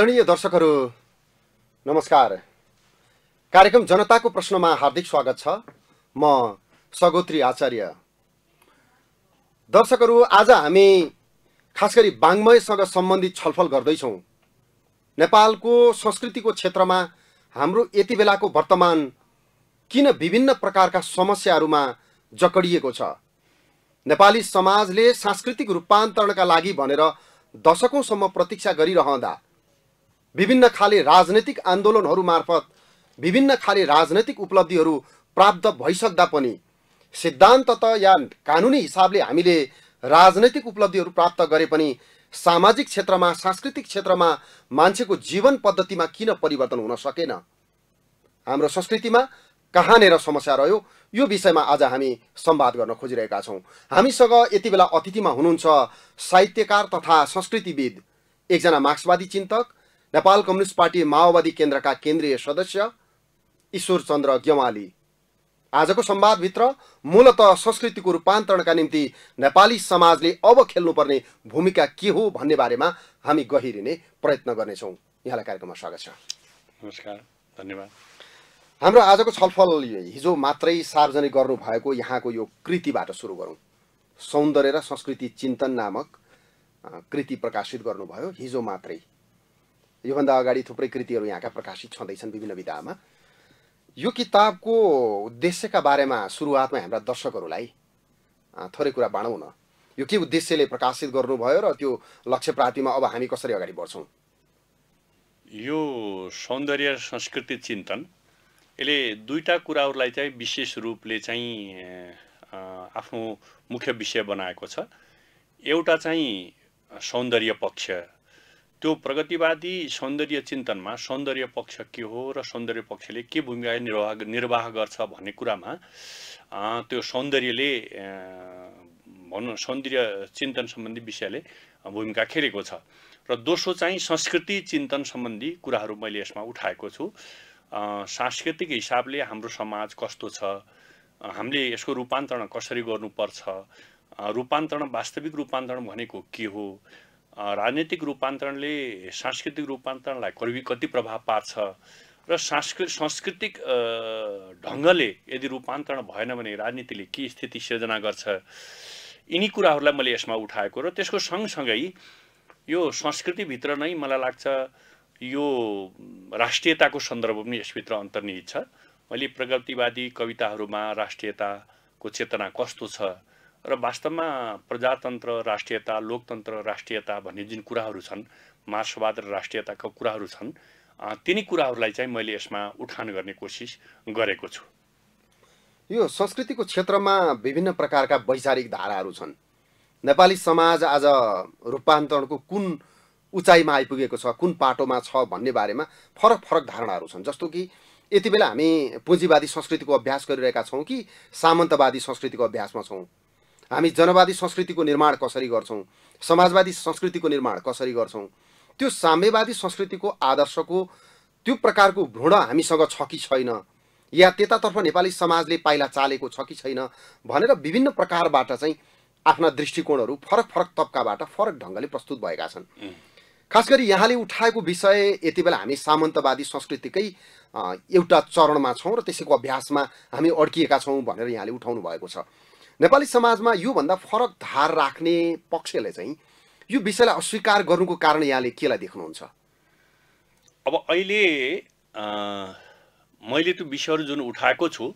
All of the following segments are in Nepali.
आदरणीय दर्शकहरू नमस्कार कार्यक्रम जनताको प्रश्नमा हार्दिक स्वागत छ म सगोत्री आचार्य दर्शकहरू आज हामी खास गरी बाङ्मयसँग सम्बन्धित छलफल गर्दैछौँ नेपालको संस्कृतिको क्षेत्रमा हाम्रो यति बेलाको वर्तमान किन विभिन्न प्रकारका समस्याहरूमा जकडिएको छ नेपाली समाजले सांस्कृतिक रूपान्तरणका लागि भनेर दशकौँसम्म प्रतीक्षा गरिरहँदा विभिन्न खाले राजनैतिक आन्दोलनहरू मार्फत विभिन्न खाले राजनैतिक उपलब्धिहरू प्राप्त भइसक्दा पनि सिद्धान्त त या कानुनी हिसाबले हामीले राजनैतिक उपलब्धिहरू प्राप्त गरे पनि सामाजिक क्षेत्रमा सांस्कृतिक क्षेत्रमा मान्छेको जीवन पद्धतिमा किन परिवर्तन हुन सकेन हाम्रो संस्कृतिमा कहाँनिर समस्या रह्यो यो विषयमा आज हामी संवाद गर्न खोजिरहेका छौँ हामीसँग यति बेला अतिथिमा हुनुहुन्छ साहित्यकार तथा संस्कृतिविद एकजना मार्क्सवादी चिन्तक नेपाल कम्युनिस्ट पार्टी माओवादी केन्द्रका केन्द्रीय सदस्य ईश्वर चन्द्र ग्यमाली आजको संवादभित्र मूलत संस्कृतिको रूपान्तरणका निम्ति नेपाली समाजले अब खेल्नुपर्ने भूमिका के हो भन्ने बारेमा हामी गहिरिने प्रयत्न गर्नेछौँ यहाँलाई कार्यक्रममा स्वागत छ नमस्कार धन्यवाद हाम्रो आजको छलफल हिजो मात्रै सार्वजनिक गर्नुभएको यहाँको यो कृतिबाट सुरु गरौँ सौन्दर्य र संस्कृति चिन्तन नामक कृति प्रकाशित गर्नुभयो हिजो मात्रै योभन्दा अगाडि थुप्रै कृतिहरू यहाँका प्रकाशित छँदैछन् विभिन्न विधामा यो किताबको उद्देश्यका बारेमा सुरुवातमा हाम्रा दर्शकहरूलाई थोरै कुरा बाँडौँ न यो के उद्देश्यले प्रकाशित गर्नुभयो र त्यो लक्ष्य प्राप्तिमा अब हामी कसरी अगाडि बढ्छौँ यो सौन्दर्य संस्कृति चिन्तन यसले दुईवटा कुराहरूलाई चाहिँ विशेष रूपले चाहिँ आफ्नो मुख्य विषय बनाएको छ एउटा चाहिँ सौन्दर्य पक्ष त्यो प्रगतिवादी सौन्दर्य चिन्तनमा सौन्दर्य पक्ष के हो र सौन्दर्य पक्षले के भूमिका निर्वाह निर्वाह गर्छ भन्ने कुरामा त्यो सौन्दर्यले भनौँ सौन्दर्य चिन्तन सम्बन्धी विषयले भूमिका खेलेको छ र दोस्रो चाहिँ संस्कृति चिन्तन सम्बन्धी कुराहरू मैले यसमा उठाएको छु सांस्कृतिक हिसाबले हाम्रो समाज कस्तो छ हामीले यसको रूपान्तरण कसरी गर्नुपर्छ रूपान्तरण वास्तविक रूपान्तरण भनेको के हो राजनीतिक रूपान्तरणले सांस्कृतिक रूपान्तरणलाई कति कति प्रभाव पार्छ र सांस्कृ सांस्कृतिक ढङ्गले यदि रूपान्तरण भएन भने राजनीतिले के स्थिति सिर्जना गर्छ यिनी कुराहरूलाई मैले यसमा उठाएको र त्यसको सँगसँगै यो संस्कृतिभित्र नै मलाई लाग्छ यो राष्ट्रियताको सन्दर्भ पनि यसभित्र अन्तर्निहित छ मैले प्रगतिवादी कविताहरूमा राष्ट्रियताको चेतना कस्तो छ र वास्तवमा प्रजातन्त्र राष्ट्रियता लोकतन्त्र राष्ट्रियता भन्ने जुन कुराहरू छन् मार्क्सवाद र राष्ट्रियताका कुराहरू छन् तिनी कुराहरूलाई चाहिँ मैले यसमा उठान गर्ने कोसिस गरेको छु यो संस्कृतिको क्षेत्रमा विभिन्न प्रकारका वैचारिक धाराहरू छन् नेपाली समाज आज रूपान्तरणको कुन उचाइमा आइपुगेको छ कुन पाटोमा छ भन्ने बारेमा फरक फरक धारणाहरू छन् जस्तो कि यति बेला हामी पुँजीवादी संस्कृतिको अभ्यास गरिरहेका छौँ कि सामन्तवादी संस्कृतिको अभ्यासमा छौँ हामी जनवादी संस्कृतिको निर्माण कसरी गर्छौँ समाजवादी संस्कृतिको निर्माण कसरी गर्छौँ त्यो साम्यवादी संस्कृतिको आदर्शको त्यो प्रकारको भ्रूण हामीसँग छ कि छैन या त्यतातर्फ नेपाली समाजले पाइला चालेको छ कि छैन भनेर विभिन्न प्रकारबाट चाहिँ आफ्ना दृष्टिकोणहरू फरक फरक तबकाबाट फरक ढङ्गले प्रस्तुत भएका छन् खास गरी यहाँले उठाएको विषय यति बेला हामी सामन्तवादी संस्कृतिकै एउटा चरणमा छौँ र त्यसैको अभ्यासमा हामी अड्किएका छौँ भनेर यहाँले उठाउनु भएको छ नेपाली समाजमा योभन्दा फरक धार राख्ने पक्षले चाहिँ यो विषयलाई अस्वीकार गर्नुको कारण यहाँले केलाई देख्नुहुन्छ अब अहिले मैले त्यो विषयहरू जुन उठाएको छु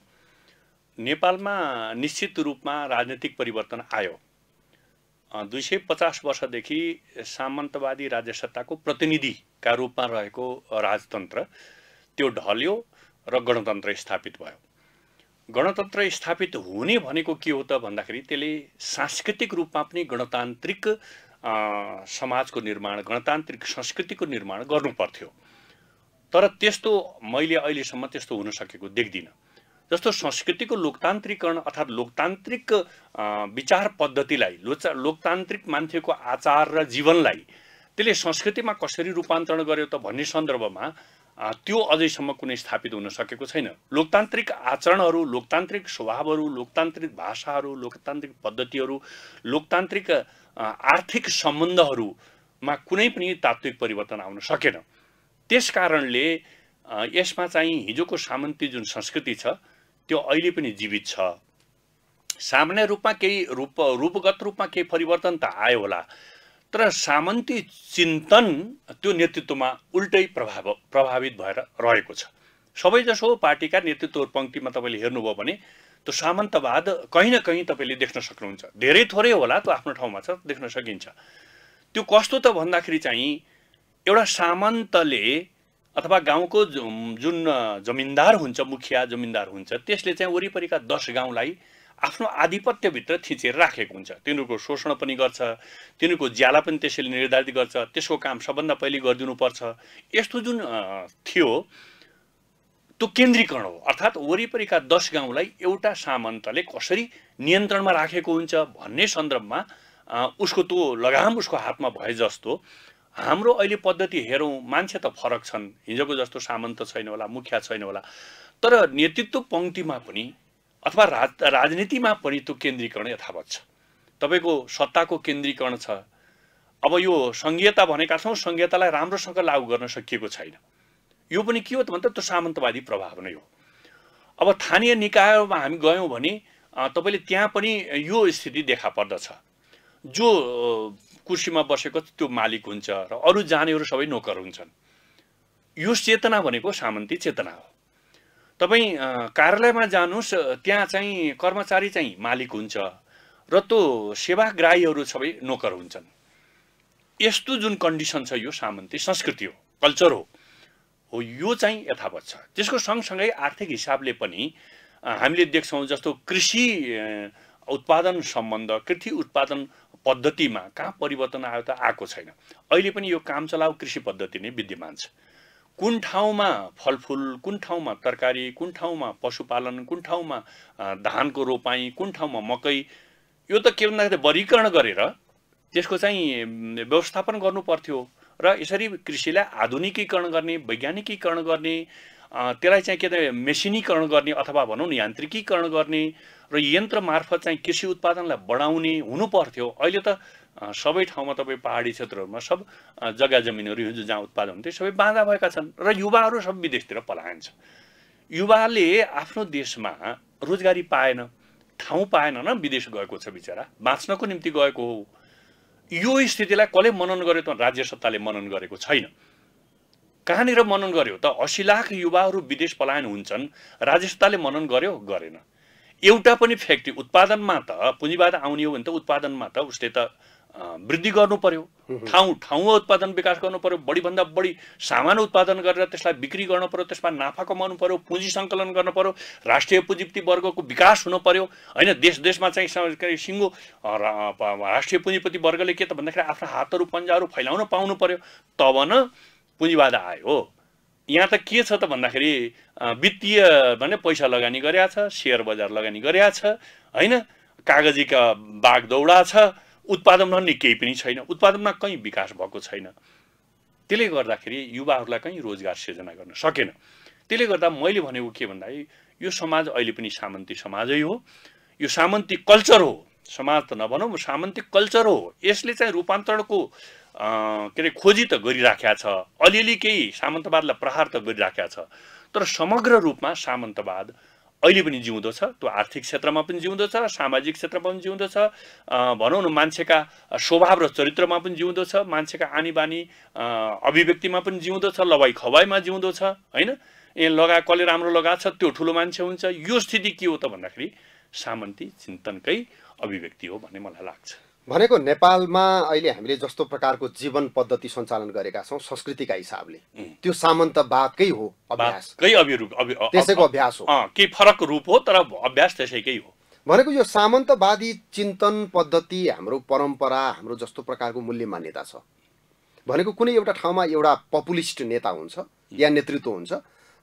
नेपालमा निश्चित रूपमा राजनैतिक परिवर्तन आयो दुई सय पचास वर्षदेखि सामन्तवादी राज्य सत्ताको प्रतिनिधिका रूपमा रहेको राजतन्त्र त्यो ढल्यो र गणतन्त्र स्थापित भयो गणतन्त्र स्थापित हुने भनेको के हो त भन्दाखेरि त्यसले सांस्कृतिक रूपमा पनि गणतान्त्रिक समाजको निर्माण गणतान्त्रिक संस्कृतिको निर्माण गर्नुपर्थ्यो तर त्यस्तो मैले अहिलेसम्म त्यस्तो हुन सकेको देख्दिनँ जस्तो संस्कृतिको लोकतान्त्रिकरण अर्थात् लोकतान्त्रिक विचार पद्धतिलाई लोचा लोकतान्त्रिक मान्छेको आचार र जीवनलाई त्यसले संस्कृतिमा कसरी रूपान्तरण गर्यो त भन्ने सन्दर्भमा त्यो अझैसम्म कुनै स्थापित हुन सकेको छैन लोकतान्त्रिक आचरणहरू लोकतान्त्रिक स्वभावहरू लोकतान्त्रिक भाषाहरू लोकतान्त्रिक पद्धतिहरू लोकतान्त्रिक आर्थिक सम्बन्धहरूमा कुनै पनि तात्विक परिवर्तन आउन सकेन त्यस कारणले यसमा चाहिँ हिजोको सामन्ती जुन संस्कृति छ त्यो अहिले पनि जीवित छ सामान्य रूपमा केही रूप रूपगत रूपमा केही परिवर्तन त आयो होला तर सामन्ती चिन्तन त्यो नेतृत्वमा उल्टै प्रभाव प्रभावित भएर रहेको छ सबैजसो पार्टीका नेतृत्व पङ्क्तिमा तपाईँले हेर्नुभयो भने त्यो सामन्तवाद कहीँ न कहीँ तपाईँले देख्न सक्नुहुन्छ धेरै थोरै होला त्यो आफ्नो ठाउँमा छ देख्न सकिन्छ त्यो कस्तो त भन्दाखेरि चाहिँ एउटा सामन्तले अथवा गाउँको जुन जमिन्दार हुन्छ मुखिया जमिन्दार हुन्छ त्यसले चाहिँ वरिपरिका दस गाउँलाई आफ्नो आधिपत्यभित्र थिचेर राखेको हुन्छ तिनीहरूको शोषण पनि गर्छ तिनीहरूको ज्याला पनि त्यसैले निर्धारित गर्छ त्यसको काम सबभन्दा पहिले गरिदिनुपर्छ यस्तो जुन थियो त्यो केन्द्रीकरण हो अर्थात् वरिपरिका दस गाउँलाई एउटा सामन्तले कसरी नियन्त्रणमा राखेको हुन्छ भन्ने सन्दर्भमा उसको त्यो लगाम उसको हातमा भए जस्तो हाम्रो अहिले पद्धति हेरौँ मान्छे त फरक छन् हिजोको जस्तो सामन्त छैन होला मुखिया छैन होला तर नेतृत्व पङ्क्तिमा पनि अथवा राज राजनीतिमा पनि त्यो केन्द्रीकरण यथावत छ तपाईँको सत्ताको केन्द्रीकरण छ अब यो सङ्घीयता भनेका छौँ सङ्घीयतालाई राम्रोसँग लागू गर्न सकिएको छैन यो पनि के हो त भन्दा त्यो सामन्तवादी प्रभाव नै हो अब स्थानीय निकायमा हामी गयौँ भने तपाईँले त्यहाँ पनि यो स्थिति देखा पर्दछ जो कुर्सीमा बसेको त्यो मालिक हुन्छ र अरू जानेहरू सबै नोकर हुन्छन् यो चेतना भनेको सामन्ती चेतना हो तपाईँ कार्यालयमा जानुहोस् त्यहाँ चाहिँ कर्मचारी चाहिँ मालिक हुन्छ र त्यो सेवाग्राहीहरू सबै नोकर हुन्छन् यस्तो जुन कन्डिसन छ यो सामन्ती संस्कृति हो कल्चर हो हो यो चाहिँ यथावत छ त्यसको सँगसँगै आर्थिक हिसाबले पनि हामीले देख्छौँ जस्तो कृषि उत्पादन सम्बन्ध कृषि उत्पादन पद्धतिमा कहाँ परिवर्तन आयो त आएको छैन अहिले पनि यो काम चलाउ कृषि पद्धति नै विद्यमान छ कुन ठाउँमा फलफुल कुन ठाउँमा तरकारी कुन ठाउँमा पशुपालन कुन ठाउँमा धानको रोपाइँ कुन ठाउँमा मकै यो त के भन्दाखेरि वर्गीकरण गरेर त्यसको चाहिँ व्यवस्थापन गर्नु पर्थ्यो र यसरी कृषिलाई आधुनिकीकरण गर्ने वैज्ञानिकीकरण गर्ने त्यसलाई चाहिँ के अरे मेसिनीकरण गर्ने अथवा भनौँ न यान्त्रिकीकरण गर्ने र यन्त्र मार्फत चाहिँ कृषि उत्पादनलाई बढाउने हुनु अहिले त सबै ठाउँमा तपाईँ पहाडी क्षेत्रहरूमा सब जग्गा जमिनहरू हिजो जहाँ उत्पादन हुन्थ्यो सबै बाँधा भएका छन् र युवाहरू सब विदेशतिर पलायन छ युवाले आफ्नो देशमा रोजगारी पाएन ठाउँ पाएन न विदेश गएको छ बिचरा बाँच्नको निम्ति गएको हो यो स्थितिलाई कसले मनन गर्यो त राज्य सत्ताले मनन गरेको छैन कहाँनिर मनन गर्यो त असी लाख युवाहरू विदेश पलायन हुन्छन् राज्य सत्ताले मनन गर्यो गरेन एउटा पनि फ्याक्ट्री उत्पादनमा त पुँजीबाट आउने हो भने त उत्पादनमा त उसले त वृद्धि गर्नु पर्यो ठाउँ ठाउँमा उत्पादन विकास गर्नु पर्यो बढीभन्दा बढी सामान उत्पादन गरेर त्यसलाई बिक्री गर्नु पर्यो त्यसमा नाफा कमाउनु पर्यो पुँजी सङ्कलन गर्नु पर्यो राष्ट्रिय पुँजीपति वर्गको विकास हुनु पर्यो होइन देश देशमा चाहिँ सिङ्गो राष्ट्रिय पुँजीपति वर्गले के त भन्दाखेरि आफ्ना हातहरू पन्जाहरू फैलाउन पाउनु पर्यो तब न पुँजीवाद आयो यहाँ त के छ त भन्दाखेरि वित्तीय भने पैसा लगानी गरिरहेछ सेयर बजार लगानी छ होइन कागजीका बाघ दौडा छ उत्पादन नि केही पनि छैन उत्पादनमा कहीँ विकास भएको छैन त्यसले गर्दाखेरि युवाहरूलाई कहीँ रोजगार सिर्जना गर्न सकेन त्यसले गर्दा मैले भनेको के भन्दाखेरि यो समाज अहिले पनि सामन्ती समाजै हो यो सामन्ती कल्चर हो समाज त नभनौँ सामन्ती कल्चर हो यसले चाहिँ रूपान्तरणको के अरे खोजी त गरिराखेका छ अलिअलि केही सामन्तवादलाई प्रहार त गरिराखेका छ तर समग्र रूपमा सामन्तवाद अहिले पनि जिउँदो छ त्यो आर्थिक क्षेत्रमा पनि जिउँदो छ सामाजिक क्षेत्रमा पनि जिउँदो छ भनौँ न मान्छेका स्वभाव र चरित्रमा पनि जिउँदो छ मान्छेका आनी बानी अभिव्यक्तिमा पनि जिउँदो छ लवाई खवाईमा जिउँदो छ होइन ए लगा कसले राम्रो लगाएको छ त्यो ठुलो मान्छे हुन्छ यो स्थिति के हो त भन्दाखेरि सामन्ती चिन्तनकै अभिव्यक्ति हो भन्ने मलाई लाग्छ भनेको नेपालमा अहिले हामीले जस्तो प्रकारको जीवन पद्धति सञ्चालन गरेका छौँ संस्कृतिका हिसाबले त्यो सामन्तवादकै हो अभ्यास त्यसैको अभ्यास हो केही फरक रूप हो तर अभ्यास त्यसैकै हो भनेको यो सामन्तवादी चिन्तन पद्धति हाम्रो परम्परा हाम्रो जस्तो प्रकारको मूल्य मान्यता छ भनेको कुनै एउटा ठाउँमा एउटा पपुलिस्ट नेता हुन्छ या नेतृत्व हुन्छ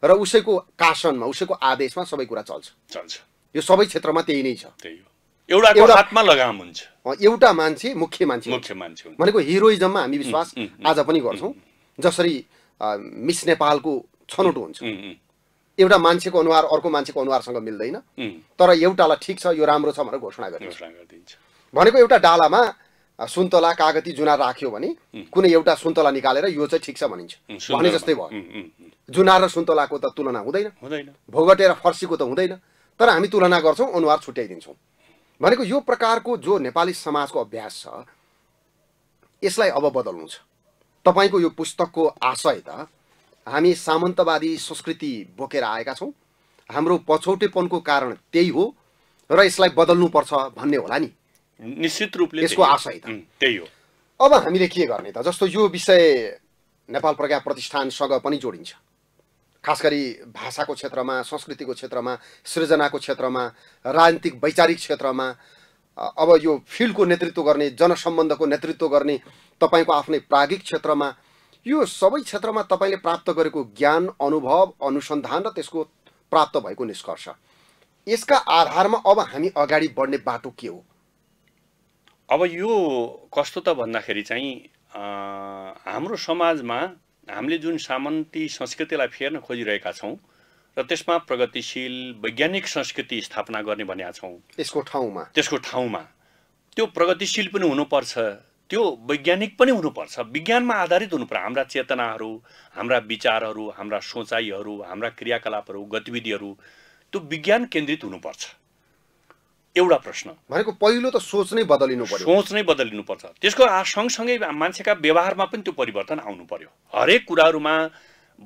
र उसैको कासनमा उसैको आदेशमा सबै कुरा चल्छ चल्छ यो सबै क्षेत्रमा त्यही नै छ त्यही हो हातमा लगाम हुन्छ एउटा मान्छे मुख्य मान्छे मुख्य मान्छे भनेको हिरोइजममा हामी विश्वास आज पनि गर्छौँ जसरी मिस नेपालको छनौट हुन्छ एउटा मान्छेको अनुहार अर्को मान्छेको अनुहारसँग मिल्दैन तर एउटालाई ठिक छ यो राम्रो छ भनेर घोषणा गरिदिन्छ भनेको एउटा डालामा सुन्तला कागती जुनार राख्यो भने कुनै एउटा सुन्तला निकालेर यो चाहिँ ठिक छ भनिन्छ भने जस्तै भयो जुनार र सुन्तलाको त तुलना हुँदैन भोगटे र फर्सीको त हुँदैन तर हामी तुलना गर्छौँ अनुहार छुट्याइदिन्छौँ भनेको यो प्रकारको जो नेपाली समाजको अभ्यास छ यसलाई अब बदल्नु छ तपाईँको यो पुस्तकको आशय त हामी सामन्तवादी संस्कृति बोकेर आएका छौँ हाम्रो पछौटेपनको कारण त्यही हो र यसलाई बदल्नुपर्छ भन्ने होला नि निश्चित रूपले यसको आशय त त्यही हो अब हामीले के गर्ने त जस्तो यो विषय नेपाल प्रज्ञा प्रतिष्ठानसँग पनि जोडिन्छ खास गरी भाषाको क्षेत्रमा संस्कृतिको क्षेत्रमा सृजनाको क्षेत्रमा राजनीतिक वैचारिक क्षेत्रमा अब यो फिल्डको नेतृत्व गर्ने जनसम्बन्धको नेतृत्व गर्ने तपाईँको आफ्नै प्रागिक क्षेत्रमा यो सबै क्षेत्रमा तपाईँले प्राप्त गरेको ज्ञान अनुभव अनुसन्धान र त्यसको प्राप्त भएको निष्कर्ष यसका आधारमा अब हामी अगाडि बढ्ने बाटो के हो अब यो कस्तो त भन्दाखेरि चाहिँ हाम्रो समाजमा हामीले जुन सामन्ती संस्कृतिलाई फेर्न खोजिरहेका छौँ र त्यसमा प्रगतिशील वैज्ञानिक संस्कृति स्थापना गर्ने भनेका छौँ त्यसको ठाउँमा त्यसको ठाउँमा त्यो प्रगतिशील पनि हुनुपर्छ त्यो वैज्ञानिक पनि हुनुपर्छ विज्ञानमा आधारित हुनुपर्छ हाम्रा चेतनाहरू हाम्रा विचारहरू हाम्रा सोचाइहरू हाम्रा क्रियाकलापहरू गतिविधिहरू त्यो विज्ञान केन्द्रित हुनुपर्छ एउटा प्रश्न भनेको पहिलो त सोच नै बदलिनु पर्यो सोच नै बदलिनु पर्छ त्यसको सँगसँगै मान्छेका व्यवहारमा पनि त्यो परिवर्तन आउनु पर्यो हरेक कुराहरूमा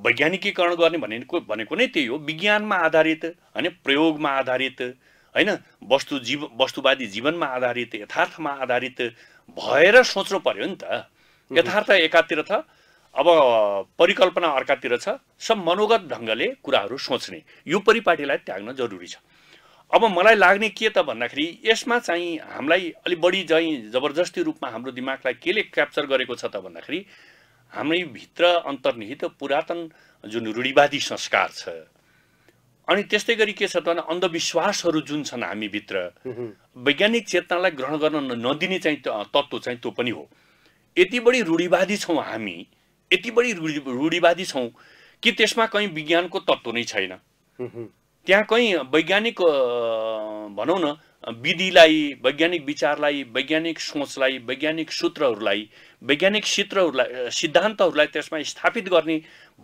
वैज्ञानिकीकरण गर्ने भनेको भनेको नै त्यही हो विज्ञानमा आधारित होइन प्रयोगमा आधारित होइन वस्तु जीव वस्तुवादी जीवनमा आधारित यथार्थमा आधारित भएर सोच्नु पर्यो नि त यथार्थ एकातिर छ अब परिकल्पना अर्कातिर छ सब मनोगत ढङ्गले कुराहरू सोच्ने यो परिपाटीलाई त्याग्न जरुरी छ अब मलाई लाग्ने के त भन्दाखेरि यसमा चाहिँ हामीलाई अलिक बढी चाहिँ जबरजस्ती रूपमा हाम्रो दिमागलाई केले क्याप्चर गरेको छ त भन्दाखेरि हाम्रै भित्र अन्तर्निहित पुरातन जुन रूढिवादी संस्कार छ अनि त्यस्तै गरी के छ त भने अन्धविश्वासहरू जुन छन् हामीभित्र वैज्ञानिक चेतनालाई ग्रहण गर्न नदिने चाहिँ तत्त्व चाहिँ त्यो पनि हो यति बढी रूढिवादी छौँ हामी यति बढी रूढिवादी छौँ कि त्यसमा कहीँ विज्ञानको तत्त्व नै छैन त्यहाँ कहीँ वैज्ञानिक भनौँ न विधिलाई वैज्ञानिक विचारलाई वैज्ञानिक सोचलाई वैज्ञानिक सूत्रहरूलाई वैज्ञानिक सित्रहरूलाई सिद्धान्तहरूलाई त्यसमा स्थापित गर्ने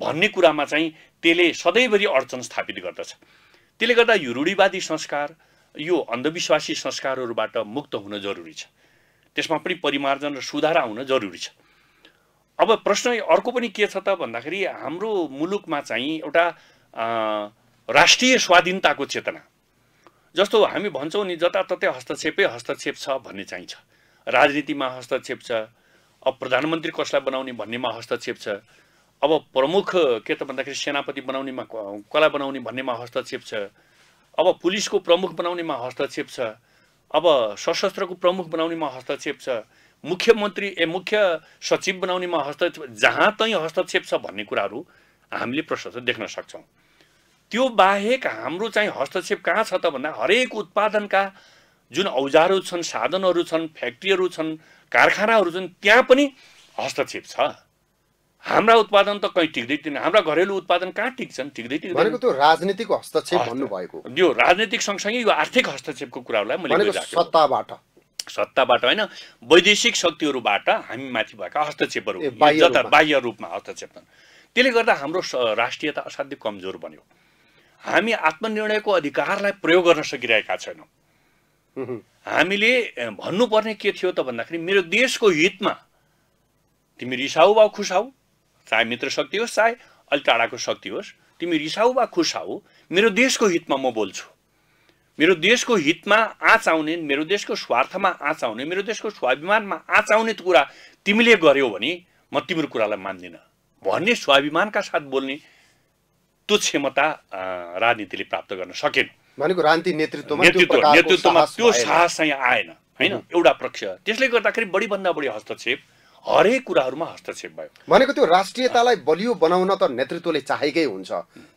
भन्ने कुरामा चाहिँ त्यसले सधैँभरि अडचन स्थापित गर्दछ त्यसले गर्दा यो रूढिवादी संस्कार यो अन्धविश्वासी संस्कारहरूबाट मुक्त हुन जरुरी छ त्यसमा पनि परिमार्जन र सुधार आउन जरुरी छ अब प्रश्न अर्को पनि के छ त भन्दाखेरि हाम्रो मुलुकमा चाहिँ एउटा राष्ट्रिय स्वाधीनताको चेतना जस्तो हामी भन्छौँ नि जताततै हस्तक्षेपै हस्तक्षेप छ भन्ने चाहिन्छ राजनीतिमा हस्तक्षेप छ अब प्रधानमन्त्री कसलाई बनाउने भन्नेमा हस्तक्षेप छ अब प्रमुख के त भन्दाखेरि सेनापति बनाउनेमा कसलाई बनाउने भन्नेमा हस्तक्षेप छ अब पुलिसको प्रमुख बनाउनेमा हस्तक्षेप छ अब सशस्त्रको प्रमुख बनाउनेमा हस्तक्षेप छ मुख्यमन्त्री ए मुख्य सचिव बनाउनेमा हस्तक्षेप जहाँ तै हस्तक्षेप छ भन्ने कुराहरू हामीले प्रशस्त देख्न सक्छौँ त्यो बाहेक हाम्रो चाहिँ हस्तक्षेप कहाँ छ त भन्दा हरेक उत्पादनका जुन औजारहरू छन् साधनहरू छन् फ्याक्ट्रीहरू छन् कारखानाहरू छन् त्यहाँ पनि हस्तक्षेप छ हाम्रा उत्पादन त कहीँ टिक्दै टिक्दैन हाम्रा घरेलु उत्पादन कहाँ टिक्छन् टिक्दै टिक्दैन त्यो राजनीतिक हस्तक्षेप भन्नुभएको यो राजनीतिक सँगसँगै यो आर्थिक हस्तक्षेपको कुराहरूलाई मैले सत्ताबाट सत्ताबाट होइन वैदेशिक शक्तिहरूबाट हामी माथि भएका हस्तक्षेपहरू बाह्य रूपमा हस्तक्षेप छन् त्यसले गर्दा हाम्रो राष्ट्रियता असाध्य कमजोर बन्यो हामी आत्मनिर्णयको अधिकारलाई प्रयोग गर्न सकिरहेका छैनौँ हामीले भन्नुपर्ने के थियो त भन्दाखेरि मेरो देशको हितमा तिमी रिसाऊ वा खुसाऊ चाहे मित्र शक्ति होस् चाहे अलि टाढाको शक्ति होस् तिमी रिसाऊ वा खुसाऊ मेरो देशको हितमा म बोल्छु मेरो देशको हितमा आँच आउने मेरो देशको स्वार्थमा आँच आउने मेरो देशको स्वाभिमानमा आँच आउने कुरा तिमीले गर्यो भने म तिम्रो कुरालाई मान्दिनँ भन्ने स्वाभिमानका साथ बोल्ने त्यो क्षमता राजनीतिले प्राप्त गर्न सकेन भनेको राजनीति नेतृत्वमा नेतृत्व नेतृत्वमा त्यो साहस चाहिँ आएन होइन एउटा पक्ष त्यसले गर्दाखेरि बढीभन्दा बढी हस्तक्षेप हरेक कुराहरूमा हस्तक्षेप भयो भनेको त्यो राष्ट्रियतालाई बलियो बनाउन त नेतृत्वले चाहेकै हुन्छ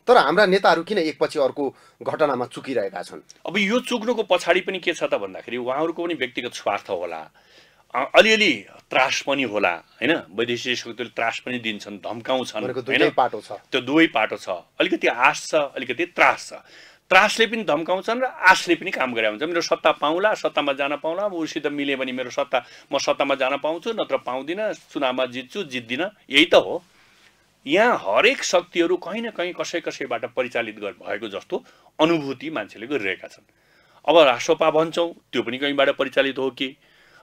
तर हाम्रा नेताहरू किन एकपछि अर्को घटनामा चुकिरहेका छन् अब यो चुक्नुको पछाडि पनि के छ त भन्दाखेरि उहाँहरूको पनि व्यक्तिगत स्वार्थ होला अलिअलि त्रास पनि होला होइन वैदेशिक शक्तिले त्रास पनि दिन्छन् धम्काउँछन् होइन पाटो छ त्यो दुवै पाटो छ अलिकति आश छ अलिकति त्रास छ त्रासले पनि धम्काउँछन् र आशले पनि काम गरे हुन्छ मेरो सत्ता पाउँला सत्तामा जान पाउँला उसित मिल्यो भने मेरो सत्ता म सत्तामा जान पाउँछु नत्र पाउँदिनँ चुनावमा जित्छु जित्दिनँ यही त हो यहाँ हरेक शक्तिहरू कहीँ न कहीँ कसै कसैबाट परिचालित भएको जस्तो अनुभूति मान्छेले गरिरहेका छन् अब राष्ट्रपा भन्छौँ त्यो पनि कहीँबाट परिचालित हो कि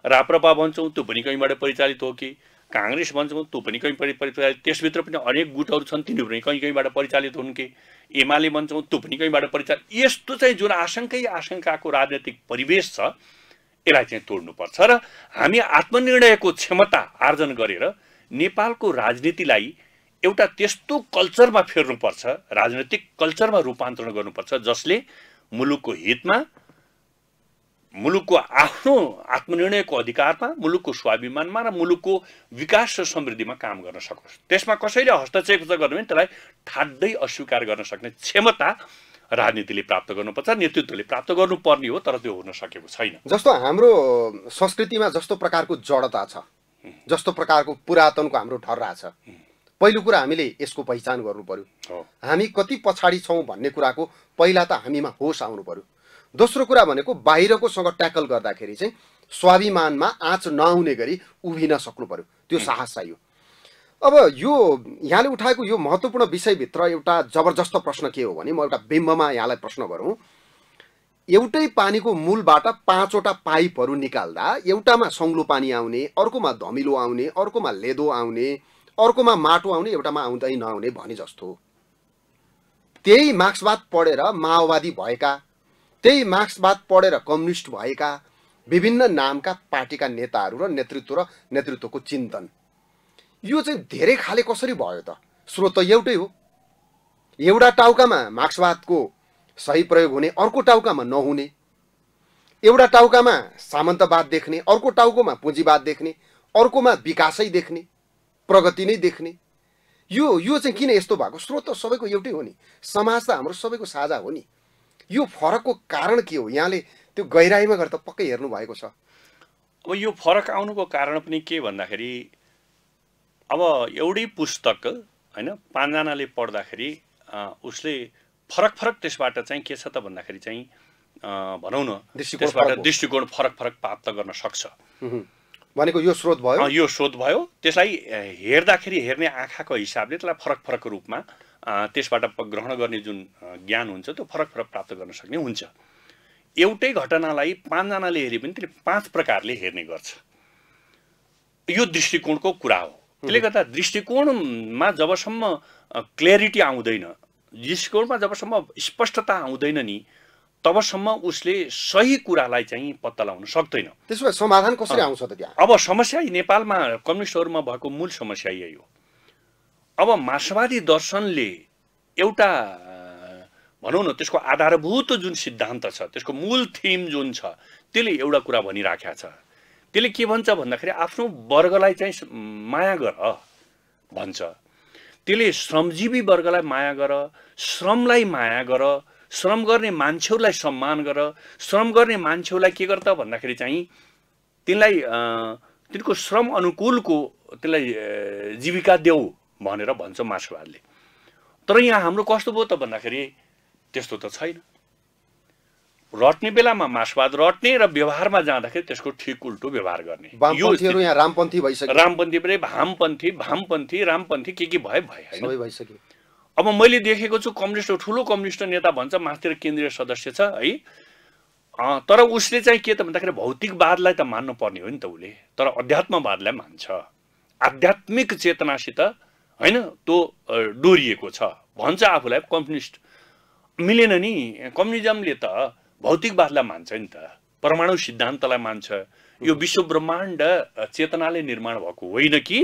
राप्रपा भन्छौँ त्यो पनि कहीँबाट परिचालित हो कि काङ्ग्रेस भन्छौँ त्यो पनि कहीँ परि परिचालित त्यसभित्र पनि अनेक गुटहरू छन् तिनीहरू पनि कहीँ कहीँबाट परिचालित हुन् कि एमाले भन्छौँ त्यो पनि कहीँबाट परिचालित यस्तो चाहिँ जुन आशङ्कै आशङ्काको राजनैतिक परिवेश छ यसलाई चाहिँ तोड्नुपर्छ र हामी आत्मनिर्णयको क्षमता आर्जन गरेर नेपालको राजनीतिलाई एउटा त्यस्तो कल्चरमा फेर्नुपर्छ राजनैतिक कल्चरमा रूपान्तरण गर्नुपर्छ जसले मुलुकको हितमा मुलुकको आफ्नो आत्मनिर्णयको अधिकारमा मुलुकको स्वाभिमानमा र मुलुकको विकास र समृद्धिमा काम गर्न सकोस् त्यसमा कसैले हस्तक्षेप गर्नु भने त्यसलाई ठाड्दै अस्वीकार गर्न सक्ने क्षमता राजनीतिले प्राप्त गर्नुपर्छ नेतृत्वले प्राप्त गर्नुपर्ने हो तर त्यो हुन सकेको छैन जस्तो हाम्रो संस्कृतिमा जस्तो प्रकारको जडता छ जस्तो प्रकारको पुरातनको हाम्रो ठर्रा छ पहिलो कुरा हामीले यसको पहिचान गर्नु पर्यो हामी कति पछाडि छौँ भन्ने कुराको पहिला त हामीमा होस आउनु पर्यो दोस्रो कुरा भनेको बाहिरकोसँग ट्याकल गर्दाखेरि चाहिँ स्वाभिमानमा आँच नआउने गरी उभिन सक्नु पऱ्यो त्यो साहस चाहियो अब यो यहाँले उठाएको यो महत्त्वपूर्ण विषयभित्र एउटा जबरजस्त प्रश्न के हो भने म एउटा बिम्बमा यहाँलाई प्रश्न गरौँ एउटै पानीको मूलबाट पाँचवटा पाइपहरू निकाल्दा एउटामा सङ्लो पानी आउने अर्कोमा धमिलो आउने अर्कोमा लेदो आउने अर्कोमा माटो आउने एउटामा आउँदै नआउने भने जस्तो त्यही मार्क्सवाद पढेर माओवादी भएका त्यही मार्क्सवाद पढेर कम्युनिस्ट भएका विभिन्न नामका पार्टीका नेताहरू र नेतृत्व र नेतृत्वको चिन्तन यो चाहिँ धेरै खाले कसरी भयो त स्रोत त एउटै हो एउटा टाउकामा मार्क्सवादको सही प्रयोग हुने अर्को टाउकामा नहुने एउटा टाउकामा सामन्तवाद देख्ने अर्को टाउकोमा पुँजीवाद देख्ने अर्कोमा विकासै देख्ने प्रगति नै देख्ने यो यो चाहिँ किन यस्तो भएको स्रोत त सबैको एउटै हो नि समाज त हाम्रो सबैको साझा हो नि यो फरकको कारण के हो यहाँले त्यो गहिराइमा गएर त पक्कै हेर्नु भएको छ अब यो फरक आउनुको कारण पनि के भन्दाखेरि अब एउटै पुस्तक होइन पाँचजनाले पढ्दाखेरि उसले फरक फरक त्यसबाट चाहिँ के छ त भन्दाखेरि चाहिँ भनौँ न त्यसबाट दृष्टिकोण फरक फरक प्राप्त गर्न सक्छ भनेको यो स्रोत भयो यो स्रोत भयो त्यसलाई हेर्दाखेरि हेर्ने आँखाको हिसाबले त्यसलाई फरक फरक रूपमा त्यसबाट ग्रहण गर्ने जुन ज्ञान हुन्छ त्यो फरक फरक प्राप्त गर्न सक्ने हुन्छ एउटै घटनालाई पाँचजनाले हेऱ्यो भने त्यसले पाँच प्रकारले हेर्ने गर्छ यो दृष्टिकोणको कुरा हो त्यसले गर्दा दृष्टिकोणमा जबसम्म क्ल्यारिटी आउँदैन दृष्टिकोणमा जबसम्म स्पष्टता आउँदैन नि तबसम्म उसले सही कुरालाई चाहिँ पत्ता लगाउन सक्दैन त्यसो भए समाधान कसरी आउँछ त त्यहाँ अब समस्या नेपालमा कम्युनिस्टहरूमा भएको मूल समस्या यही हो अब मार्क्सवादी दर्शनले एउटा भनौँ न त्यसको आधारभूत जुन सिद्धान्त छ त्यसको मूल थिम जुन छ त्यसले एउटा कुरा भनिराखेको छ त्यसले के भन्छ भन्दाखेरि आफ्नो वर्गलाई चाहिँ माया गर भन्छ त्यसले श्रमजीवी वर्गलाई माया गर श्रमलाई माया गर श्रम गर्ने मान्छेहरूलाई सम्मान गर श्रम गर्ने मान्छेहरूलाई के गर्छ भन्दाखेरि चाहिँ तिनलाई तिनको श्रम अनुकूलको त्यसलाई जीविका देऊ भनेर भन्छ मार्क्सवादले तर यहाँ हाम्रो कस्तो भयो त भन्दाखेरि त्यस्तो त छैन रट्ने बेलामा मार्क्सवाद रट्ने र व्यवहारमा जाँदाखेरि त्यसको ठिक उल्टो व्यवहार गर्ने यो रामपन्थी भइसक्यो रामपन्थी पनि भामपन्थी भामपन्थी रामपन्थी के के भए भए अब मैले देखेको छु कम्युनिस्ट ठुलो कम्युनिस्ट नेता भन्छ माथतिर केन्द्रीय सदस्य छ है तर उसले चाहिँ के त भन्दाखेरि भौतिकवादलाई त मान्नुपर्ने हो नि त उसले तर अध्यात्मवादलाई मान्छ आध्यात्मिक चेतनासित होइन त्यो डोरिएको छ भन्छ आफूलाई कम्युनिस्ट मिलेन नि कम्युनिजमले त भौतिकवादलाई मान्छ नि त परमाणु सिद्धान्तलाई मान्छ यो विश्व ब्रह्माण्ड चेतनाले निर्माण भएको होइन कि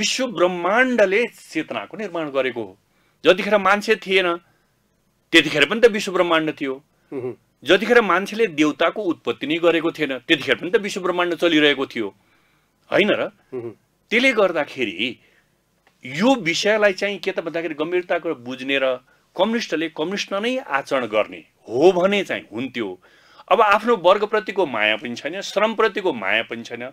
विश्व ब्रह्माण्डले चेतनाको निर्माण गरेको हो जतिखेर मान्छे थिएन त्यतिखेर पनि त विश्व ब्रह्माण्ड थियो जतिखेर मान्छेले देउताको उत्पत्ति नै गरेको थिएन त्यतिखेर पनि त विश्व ब्रह्माण्ड चलिरहेको थियो होइन र त्यसले गर्दाखेरि यो विषयलाई चाहिँ के त भन्दाखेरि गम्भीरताको बुझ्ने र कम्युनिस्टले कम्युनिस्ट नै आचरण गर्ने हो भने चाहिँ हुन्थ्यो अब आफ्नो वर्गप्रतिको माया पनि छैन श्रमप्रतिको माया पनि छैन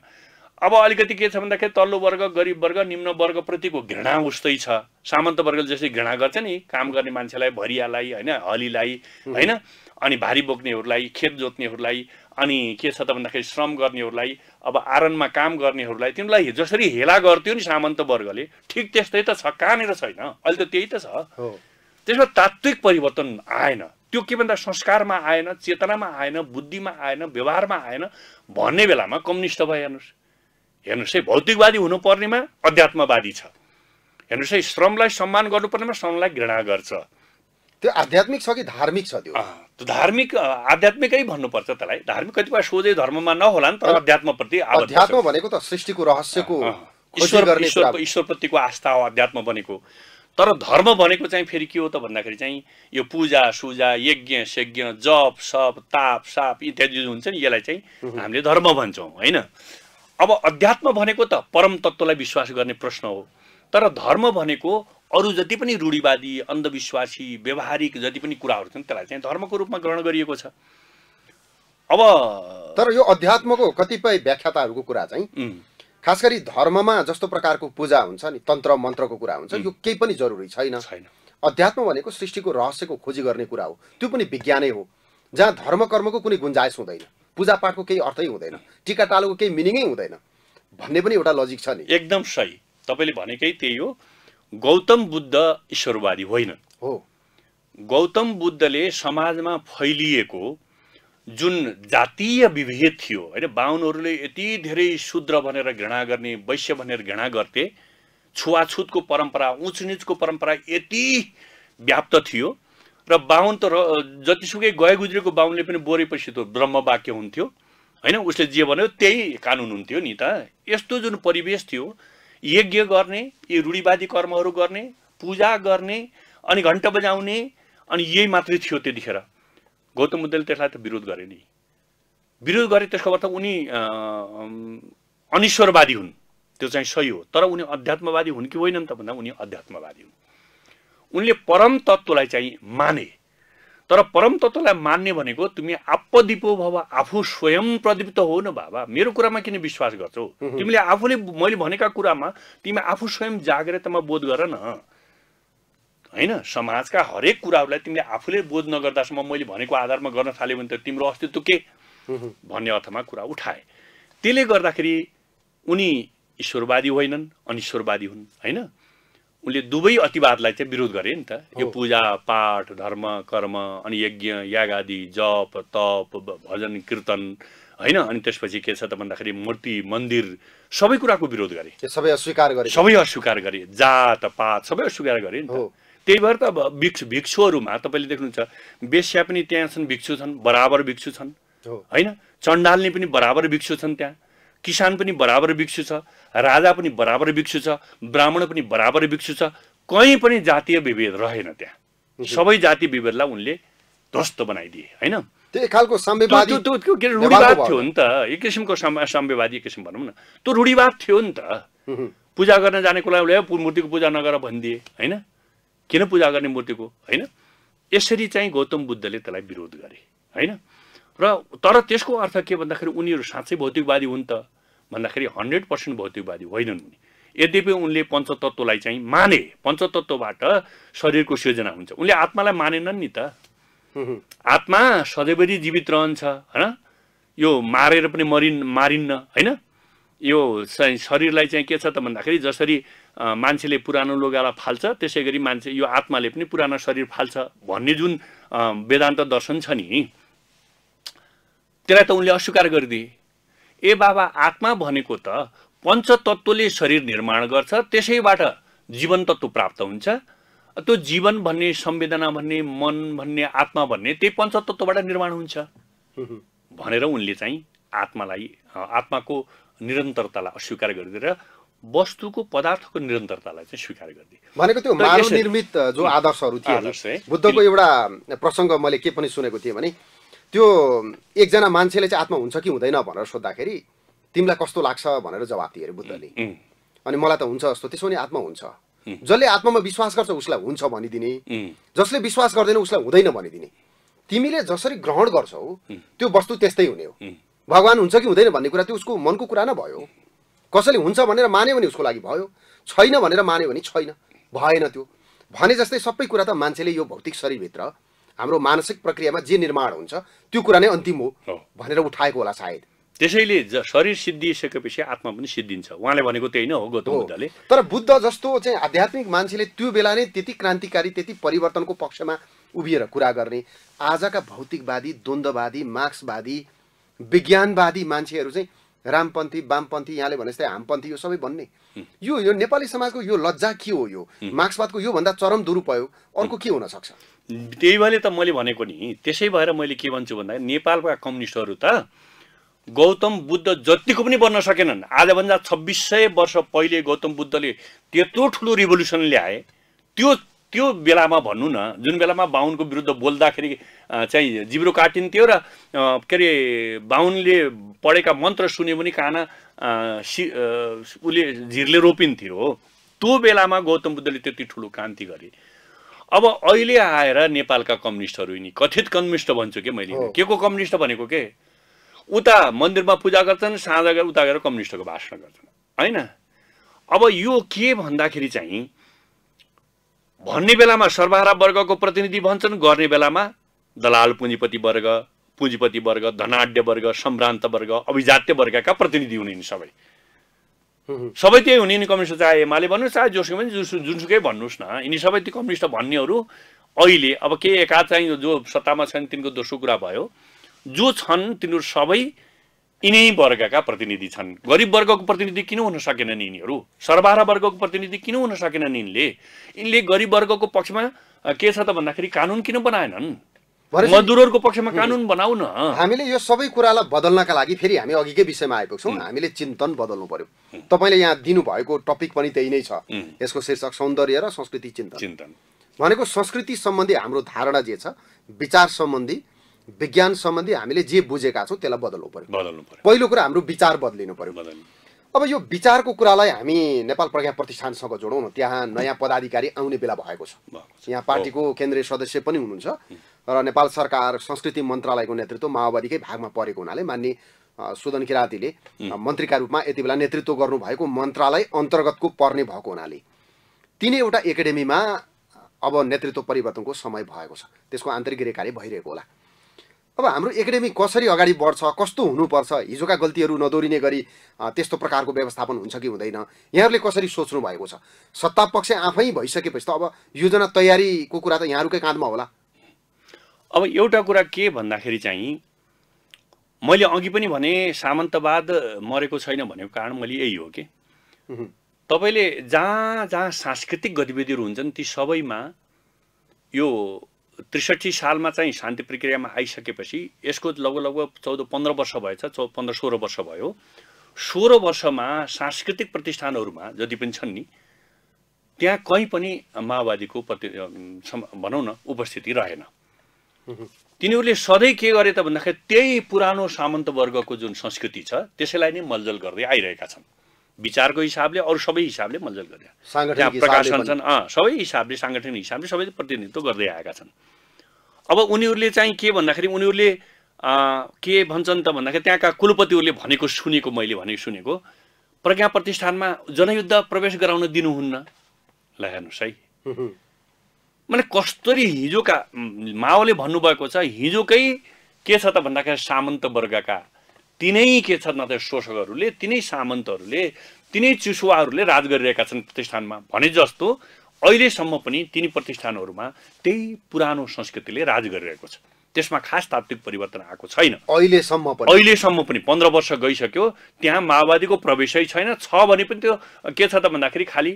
अब अलिकति के छ भन्दाखेरि तल्लो वर्ग गरिब वर्ग निम्न वर्गप्रतिको घृणा उस्तै छ सामन्त वर्गले जस्तै घृणा गर्छ नि काम गर्ने मान्छेलाई भरियालाई होइन हलीलाई होइन अनि भारी बोक्नेहरूलाई खेत जोत्नेहरूलाई अनि के छ त भन्दाखेरि श्रम गर्नेहरूलाई अब आरनमा काम गर्नेहरूलाई तिमीलाई जसरी हेला गर्थ्यो नि सामन्त वर्गले ठिक त्यस्तै त छ कहाँनिर छैन अहिले त त्यही त छ त्यसमा तात्विक परिवर्तन आएन त्यो के भन्दा संस्कारमा आएन चेतनामा आएन बुद्धिमा आएन व्यवहारमा आएन भन्ने बेलामा कम्युनिस्ट भयो हेर्नुहोस् हेर्नुहोस् है भौतिकवादी हुनुपर्नेमा अध्यात्मवादी छ हेर्नुहोस् है श्रमलाई सम्मान गर्नुपर्नेमा श्रमलाई घृणा गर्छ त्यो आध्यात्मिक छ कि धार्मिक छ त्यो त्यो धार्मिक आध्यात्मिकै भन्नुपर्छ त्यसलाई धार्मिक कतिपय सोझै धर्ममा नहोला नि तर अध्यात्मप्रति अध्यात्म भनेको त सृष्टिको रहस्यको ईश्वरप्रतिको आस्था हो अध्यात्म भनेको तर धर्म भनेको चाहिँ फेरि के हो त भन्दाखेरि चाहिँ यो पूजा सुजा यज्ञ यज्ञ जप सप ताप साप इत्यादि जुन हुन्छ नि यसलाई चाहिँ हामीले धर्म भन्छौँ होइन अब अध्यात्म भनेको त परम तत्त्वलाई विश्वास गर्ने प्रश्न हो तर धर्म भनेको अरू जति पनि रूढिवादी अन्धविश्वासी व्यवहारिक जति पनि कुराहरू छन् त्यसलाई चाहिँ धर्मको रूपमा ग्रहण गरिएको छ अब तर यो अध्यात्मको कतिपय व्याख्याताहरूको कुरा चाहिँ खास गरी धर्ममा जस्तो प्रकारको पूजा हुन्छ नि तन्त्र मन्त्रको कुरा हुन्छ यो केही पनि जरुरी छैन छैन अध्यात्म भनेको सृष्टिको रहस्यको खोजी गर्ने कुरा हो त्यो पनि विज्ञानै हो जहाँ धर्म कर्मको कुनै गुन्जाइस हुँदैन पूजापाठको केही अर्थै हुँदैन टिका टालोको केही मिनिङै हुँदैन भन्ने पनि एउटा लजिक छ नि एकदम सही तपाईँले भनेकै त्यही हो गौतम बुद्ध ईश्वरवादी होइन हो गौतम बुद्धले समाजमा फैलिएको जुन जातीय विभेद थियो होइन बाहुनहरूले यति धेरै शूद्र भनेर घृणा गर्ने वैश्य भनेर घृणा गर्थे छुवाछुतको परम्परा उचनिचको परम्परा यति व्याप्त थियो र बाहुन त जतिसुकै गए गुज्रेको बाहुनले पनि बोरेपछि त वाक्य हुन्थ्यो होइन उसले जे भन्यो त्यही कानुन हुन्थ्यो नि त यस्तो जुन परिवेश थियो यज्ञ गर्ने यी रूढिवादी कर्महरू गर्ने पूजा गर्ने अनि घन्ट बजाउने अनि यही मात्रै थियो त्यतिखेर गौतम बुद्धले त्यसलाई त विरोध गरे नि विरोध गरे त्यसको अर्थ उनी अनिश्वरवादी हुन् त्यो चाहिँ सही हो तर उनी अध्यात्मवादी हुन् कि होइनन् त भन्दा उनी अध्यात्मवादी हुन् उनले परम तत्त्वलाई चाहिँ माने तर परम तत्वलाई मान्ने भनेको तिमी आपदिपो भव आफू स्वयं प्रदीप्त हो न बाबा मेरो कुरामा किन विश्वास गर्छौ तिमीले आफूले मैले भनेका कुरामा तिमी आफू स्वयं जागृतमा बोध गर न होइन समाजका हरेक कुराहरूलाई तिमीले आफूले बोध नगर्दासम्म मैले भनेको आधारमा गर्न थाल्यो भने त तिम्रो अस्तित्व के भन्ने अर्थमा कुरा उठाए त्यसले गर्दाखेरि उनी ईश्वरवादी होइनन् अनिश्वरवादी हुन् होइन उनले दुवै अतिवादलाई चाहिँ विरोध गरे नि त यो पूजा पाठ धर्म कर्म अनि यज्ञ याग आदि जप तप भजन कीर्तन होइन अनि त्यसपछि के छ त भन्दाखेरि मूर्ति मन्दिर सबै कुराको विरोध गरे सबै अस्वीकार गरे सबै अस्वीकार गरे जात पात सबै अस्वीकार गरे नि त त्यही भएर त अब भिक्षु भिक्षुहरूमा तपाईँले देख्नुहुन्छ बेस्या पनि त्यहाँ छन् भिक्षु छन् बराबर भिक्षु छन् होइन चण्डाल्ने पनि बराबर भिक्षु छन् त्यहाँ किसान पनि बराबर भिक्षु छ राजा पनि बराबर भिक्षु छ ब्राह्मण पनि बराबर भिक्षु छ कहीँ पनि जातीय विभेद रहेन त्यहाँ सबै जातीय विभेदलाई उनले ध्वस्त बनाइदिए होइन रूढिवाद थियो नि त एक किसिमको साम्यवादी किसिम भनौँ न त्यो रूढिवाद थियो नि त पूजा गर्न लागि उसले मूर्तिको पूजा नगर भनिदिए होइन किन पूजा गर्ने मूर्तिको होइन यसरी चाहिँ गौतम बुद्धले त्यसलाई विरोध गरे होइन र तर त्यसको अर्थ के भन्दाखेरि उनीहरू साँच्चै भौतिकवादी हुन् त भन्दाखेरि हन्ड्रेड पर्सेन्ट भौतिकवादी होइनन् उनी यद्यपि उनले पञ्चतत्त्वलाई चाहिँ माने पञ्चतत्वबाट शरीरको सृजना हुन्छ उनले आत्मालाई मानेनन् नि त आत्मा सधैँभरि जीवित रहन्छ होइन यो मारेर पनि मरिन् मारिन्न होइन यो शरीरलाई चाहिँ के छ त भन्दाखेरि जसरी मान्छेले पुरानो लुगालाई फाल्छ त्यसै गरी मान्छे यो आत्माले पनि पुरानो शरीर फाल्छ भन्ने जुन वेदान्त दर्शन छ नि त्यसलाई त उनले अस्वीकार गरिदिए ए बाबा आत्मा भनेको त पञ्चतत्त्वले शरीर निर्माण गर्छ त्यसैबाट जीवन तत्त्व प्राप्त हुन्छ त्यो जीवन भन्ने संवेदना भन्ने मन भन्ने आत्मा भन्ने त्यही पञ्चतत्त्वबाट निर्माण हुन्छ भनेर उनले चाहिँ आत्मालाई आत्माको निरन्तरतालाई अस्वीकार गरिदिएर वस्तुको पदार्थको निरन्तरतालाई चाहिँ स्वीकार गरिदिए भनेको त्यो मानव निर्मित जो आदर्शहरू थिए बुद्धको एउटा प्रसङ्ग मैले के पनि सुनेको थिएँ भने त्यो एकजना मान्छेले चाहिँ आत्मा हुन्छ कि हुँदैन भनेर सोद्धाखेरि तिमीलाई कस्तो लाग्छ भनेर जवाब दिएर बुद्धले अनि मलाई त हुन्छ जस्तो त्यसो भने आत्मा हुन्छ जसले आत्मामा विश्वास गर्छ उसलाई हुन्छ भनिदिने जसले विश्वास गर्दैन उसलाई हुँदैन भनिदिने तिमीले जसरी ग्रहण गर्छौ त्यो वस्तु त्यस्तै हुने हो भगवान् हुन्छ कि हुँदैन भन्ने कुरा त्यो उसको मनको कुरा न भयो कसैले हुन्छ भनेर मान्यो भने उसको लागि भयो छैन भनेर मान्यो भने छैन भएन त्यो भने जस्तै सबै कुरा त मान्छेले यो भौतिक शरीरभित्र हाम्रो मानसिक प्रक्रियामा जे निर्माण हुन्छ त्यो कुरा नै अन्तिम हो भनेर उठाएको होला सायद त्यसैले शरीर सिद्धिसकेपछि आत्मा पनि सिद्धिन्छ उहाँले भनेको त्यही नै हो गौतम बुद्धले तर बुद्ध जस्तो चाहिँ आध्यात्मिक मान्छेले त्यो बेला नै त्यति क्रान्तिकारी त्यति परिवर्तनको पक्षमा उभिएर कुरा गर्ने आजका भौतिकवादी द्वन्द्ववादी मार्क्सवादी विज्ञानवादी मान्छेहरू चाहिँ रामपन्थी वामपन्थी यहाँले भने जस्तै हामपन्थी यो सबै भन्ने यो यो नेपाली समाजको यो लज्जा के हो यो मार्क्सवादको योभन्दा चरम दुरुपयोग अर्को के हुनसक्छ त्यही भएर त मैले भनेको नि त्यसै भएर मैले के भन्छु भन्दा नेपालका कम्युनिस्टहरू त गौतम बुद्ध जतिको पनि बन्न सकेनन् आजभन्दा छब्बिस सय वर्ष पहिले गौतम बुद्धले त्यत्रो ठुलो रिभोल्युसन ल्याए त्यो त्यो बेलामा भन्नु न जुन बेलामा बाहुनको विरुद्ध बोल्दाखेरि चाहिँ जिब्रो काटिन्थ्यो र के अरे बाहुनले पढेका मन्त्र सुने पनि काना सि उसले झिरले रोपिन्थ्यो हो त्यो बेलामा गौतम बुद्धले त्यति ठुलो क्रान्ति गरे अब अहिले आएर नेपालका कम्युनिस्टहरू नि कथित कम्युनिस्ट भन्छु कि मैले के को कम्युनिस्ट भनेको के उता मन्दिरमा पूजा गर्छन् साँझ गएर उता गएर कम्युनिस्टको भाषण गर्छन् होइन अब यो के भन्दाखेरि चाहिँ भन्ने बेलामा सर्वहारा वर्गको प्रतिनिधि भन्छन् गर्ने बेलामा दलाल पुँजीपति वर्ग पुँजीपति वर्ग धनाढ्य वर्ग सम्भ्रान्त वर्ग अभिजात्य वर्गका प्रतिनिधि हुने सबै सबै त्यही नि कम्युनिस्ट चाहे एमाले भन्नुहोस् चाहे जोसुकै पनि जुन जुनसुकै भन्नुहोस् न यिनी सबै त्यो कम्युनिस्ट भन्नेहरू अहिले अब के एका चाहिँ जो सत्तामा छन् तिनको दोस्रो कुरा भयो जो छन् तिनीहरू सबै यिनै वर्गका प्रतिनिधि छन् गरिब वर्गको प्रतिनिधि किन हुन सकेनन् यिनीहरू सर्वहारा वर्गको प्रतिनिधि किन हुन सकेनन् यिनले यिनले गरिब वर्गको पक्षमा के छ त भन्दाखेरि कानुन किन बनाएनन् मजदुरहरूको पक्षमा कानुन बनाऊ न हामीले यो सबै कुरालाई बदल्नका लागि फेरि हामी अघिकै विषयमा आइपुग्छौँ हामीले चिन्तन बदल्नु पर्यो तपाईँले यहाँ दिनुभएको टपिक पनि त्यही नै छ यसको शीर्षक सौन्दर्य र संस्कृति चिन्तन चिन्तन भनेको संस्कृति सम्बन्धी हाम्रो धारणा जे छ विचार सम्बन्धी विज्ञान सम्बन्धी हामीले जे बुझेका छौँ त्यसलाई बदल्नु पर्यो पहिलो कुरा हाम्रो विचार बदलिनु पर्यो अब यो विचारको कुरालाई हामी नेपाल प्रज्ञा प्रतिष्ठानसँग जोडौँ न त्यहाँ नयाँ पदाधिकारी आउने बेला भएको छ यहाँ पार्टीको केन्द्रीय सदस्य पनि हुनुहुन्छ र नेपाल सरकार संस्कृति मन्त्रालयको नेतृत्व माओवादीकै भागमा परेको हुनाले मान्ने सुदन किरातीले मन्त्रीका रूपमा यति बेला नेतृत्व गर्नुभएको मन्त्रालय अन्तर्गतको पर्ने भएको हुनाले एउटा एकाडेमीमा अब नेतृत्व परिवर्तनको समय भएको छ त्यसको आन्तरिक कार्य भइरहेको होला अब हाम्रो एकाडेमी कसरी अगाडि बढ्छ कस्तो हुनुपर्छ हिजोका गल्तीहरू नदोरिने गरी त्यस्तो प्रकारको व्यवस्थापन हुन्छ कि हुँदैन यहाँहरूले कसरी सोच्नु भएको छ सत्ता पक्ष आफै भइसकेपछि त अब योजना तयारीको कुरा त यहाँहरूकै काँधमा होला अब एउटा कुरा के भन्दाखेरि चाहिँ मैले अघि पनि भने सामन्तवाद मरेको छैन भनेको कारण मैले यही हो कि तपाईँले जहाँ जहाँ सांस्कृतिक गतिविधिहरू हुन्छन् ती सबैमा यो त्रिसठी सालमा चाहिँ शान्ति प्रक्रियामा आइसकेपछि यसको लगभग लगभग चौध पन्ध्र वर्ष भएछ चौ पन्ध्र सोह्र वर्ष भयो सोह्र वर्षमा सांस्कृतिक प्रतिष्ठानहरूमा जति पनि छन् नि त्यहाँ कहीँ पनि माओवादीको प्रति भनौँ न उपस्थिति रहेन तिनीहरूले सधैँ के गरे त भन्दाखेरि त्यही पुरानो सामन्त वर्गको जुन संस्कृति छ त्यसैलाई नै मलजल गर्दै आइरहेका छन् विचारको हिसाबले अरू सबै हिसाबले मजाले गरे त्यहाँ प्रकाशन छन् सबै हिसाबले साङ्गठनिक हिसाबले सबैले प्रतिनिधित्व गर्दै आएका छन् अब उनीहरूले चाहिँ के भन्दाखेरि उनीहरूले के भन्छन् त भन्दाखेरि त्यहाँका कुलपतिहरूले भनेको सुनेको मैले भनेको सुनेको प्रज्ञा प्रतिष्ठानमा जनयुद्ध प्रवेश गराउन दिनुहुन्न ल हेर्नुहोस् है मैले कस्तरी हिजोका माओले भन्नुभएको छ हिजोकै के छ त भन्दाखेरि सामन्त वर्गका तिनै के छन् त शोषकहरूले तिनै सामन्तहरूले तिनै चिसुवाहरूले राज गरिरहेका छन् प्रतिष्ठानमा भने जस्तो अहिलेसम्म पनि तिनी प्रतिष्ठानहरूमा त्यही पुरानो संस्कृतिले राज गरिरहेको छ त्यसमा खास तात्विक परिवर्तन आएको छैन अहिलेसम्म पनि अहिलेसम्म पनि पन्ध्र वर्ष गइसक्यो त्यहाँ माओवादीको प्रवेशै छैन छ भने पनि त्यो के छ त भन्दाखेरि खालि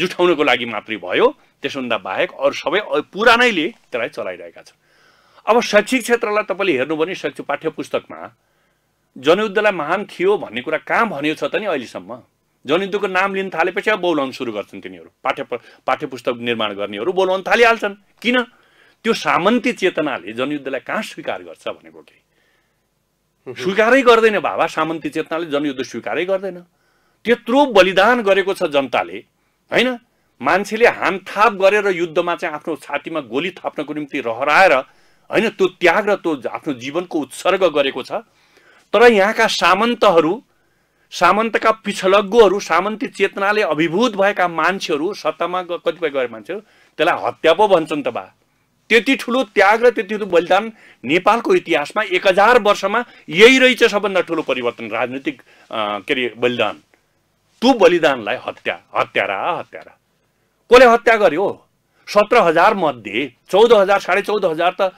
जुठाउनको लागि मात्रै भयो त्यसभन्दा बाहेक अरू सबै पुरानैले त्यसलाई चलाइरहेका छन् अब शैक्षिक क्षेत्रलाई तपाईँले हेर्नु भने शैक्षिक पाठ्य पुस्तकमा जनयुद्धलाई महान थियो भन्ने कुरा कहाँ भनेको छ त नि अहिलेसम्म जनयुद्धको नाम लिन थालेपछि अब बोलाउन सुरु गर्छन् तिनीहरू पाठ्य पाठ्य पुस्तक निर्माण गर्नेहरू बोलाउन थालिहाल्छन् किन त्यो सामन्ती चेतनाले जनयुद्धलाई कहाँ स्वीकार गर्छ भनेको के स्वीकारै गर्दैन बाबा सामन्ती चेतनाले जनयुद्ध स्वीकारै गर्दैन त्यत्रो बलिदान गरेको छ जनताले होइन मान्छेले हानथाप गरेर युद्धमा चाहिँ आफ्नो छातीमा गोली थाप्नको निम्ति रहराएर होइन त्यो त्याग र त्यो आफ्नो जीवनको उत्सर्ग गरेको छ तर यहाँका सामन्तहरू सामन्तका पिछलग्गुहरू सामन्ती चेतनाले अभिभूत भएका मान्छेहरू सत्तामा कतिपय गएर मान्छेहरू त्यसलाई हत्या पो भन्छन् त बा त्यति ठुलो त्याग र त्यति ठुलो बलिदान नेपालको इतिहासमा एक हजार वर्षमा यही रहेछ सबभन्दा ठुलो परिवर्तन राजनीतिक के अरे बलिदान त्यो बलिदानलाई हत्या हत्यारा हत्यारा कसले हत्या गर्यो सत्र हजार मध्ये चौध हजार साढे चौध हजार त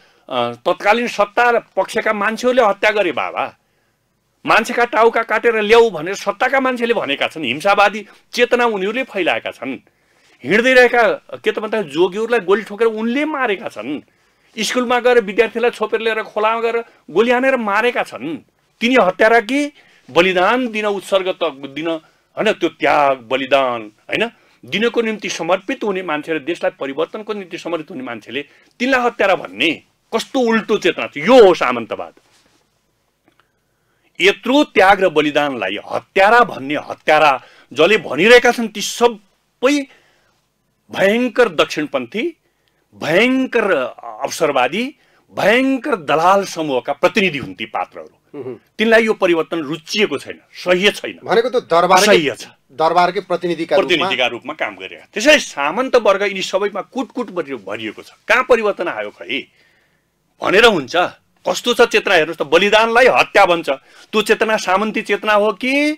तत्कालीन सत्ता पक्षका मान्छेहरूले हत्या गरे बाबा मान्छेका टाउका काटेर ल्याऊ भनेर सत्ताका मान्छेले भनेका छन् हिंसावादी चेतना उनीहरूले फैलाएका छन् हिँड्दै रहेका के त भन्दा जोगीहरूलाई गोली ठोकेर उनले मारेका छन् स्कुलमा गएर विद्यार्थीलाई छोपेर लिएर खोलामा गएर गोली हानेर मारेका छन् तिनी हत्यारा कि बलिदान दिन उत्सर्ग त दिन होइन त्यो त्याग बलिदान होइन दिनको निम्ति समर्पित हुने मान्छे र देशलाई परिवर्तनको निम्ति समर्पित हुने मान्छेले तिनलाई हत्यारा भन्ने कस्तो उल्टो चेतना यो हो सामन्तवाद यत्रो त्याग र बलिदानलाई हत्यारा भन्ने हत्यारा जसले भनिरहेका छन् ती सबै भयङ्कर दक्षिणपन्थी भयङ्कर अवसरवादी भयङ्कर दलाल समूहका प्रतिनिधि हुन् ती पात्रहरू तिनलाई यो परिवर्तन रुचिएको छैन सह्य छैन भनेको त दरबार सह्य छ दरबारकै प्रतिनिधिका प्रतिनिधिका रूपमा काम गरेका त्यसै सामन्त वर्ग यिनी सबैमा कुटकुट भरिएको छ कहाँ परिवर्तन आयो खै भनेर हुन्छ कस्तो छ चेतना हेर्नुहोस् त बलिदानलाई हत्या भन्छ त्यो चेतना सामन्ती चेतना हो कि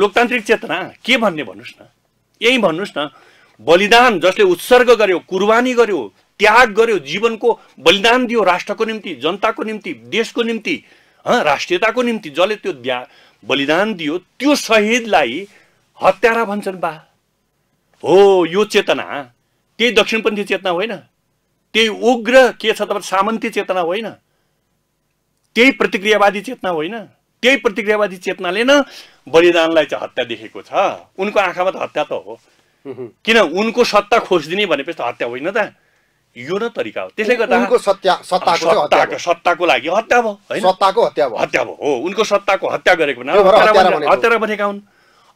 लोकतान्त्रिक चेतना के भन्ने भन्नुहोस् न यही भन्नुहोस् न बलिदान जसले उत्सर्ग गर्यो कुर्बानी गर्यो त्याग गर्यो जीवनको बलिदान दियो राष्ट्रको निम्ति जनताको निम्ति देशको निम्ति राष्ट्रियताको निम्ति जसले त्यो बलिदान दियो त्यो शहीदलाई हत्यारा भन्छन् बा हो यो चेतना त्यही दक्षिणपन्थी चेतना होइन त्यही उग्र के छ तपाईँ सामन्ती चेतना होइन त्यही प्रतिक्रियावादी चेतना होइन त्यही प्रतिक्रियावादी चेतनाले न बलिदानलाई चाहिँ हत्या देखेको छ उनको आँखामा त हत्या त हो किन उनको सत्ता खोजिदिने भनेपछि त हत्या होइन त यो न तरिका हो त्यसले गर्दा उनको सत्ताको सत्ताको लागि हत्या भयो होइन सत्ताको हत्या भयो हत्या भयो हो उनको सत्ताको हत्या गरेको हत्यारा भनेका हुन्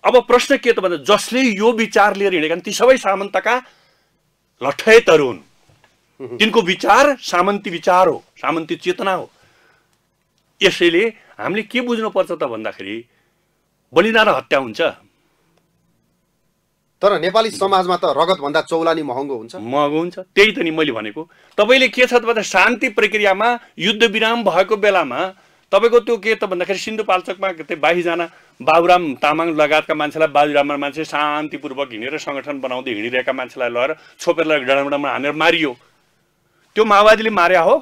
अब प्रश्न के त भन्दा जसले यो विचार लिएर हिँडेका ती सबै सामन्तका लठैतहरू हुन् तिनको विचार सामन्ती विचार हो सामन्ती चेतना हो यसैले हामीले के बुझ्नुपर्छ त भन्दाखेरि बलिदान हत्या हुन्छ तर नेपाली समाजमा त रगतभन्दा चौलानी महँगो हुन्छ महँगो हुन्छ त्यही त नि मैले भनेको तपाईँले के छ त भन्दा शान्ति प्रक्रियामा युद्ध विराम भएको बेलामा तपाईँको त्यो के त भन्दाखेरि सिन्धुपाल्चोकमा त्यो बाइसजना बाबुराम तामाङ लगायतका मान्छेलाई बाबुराममा मान्छे शान्तिपूर्वक हिँडेर सङ्गठन बनाउँदै हिँडिरहेका मान्छेलाई लगेर छोपेर डडामा हानेर मारियो त्यो माओवादीले मार्या हो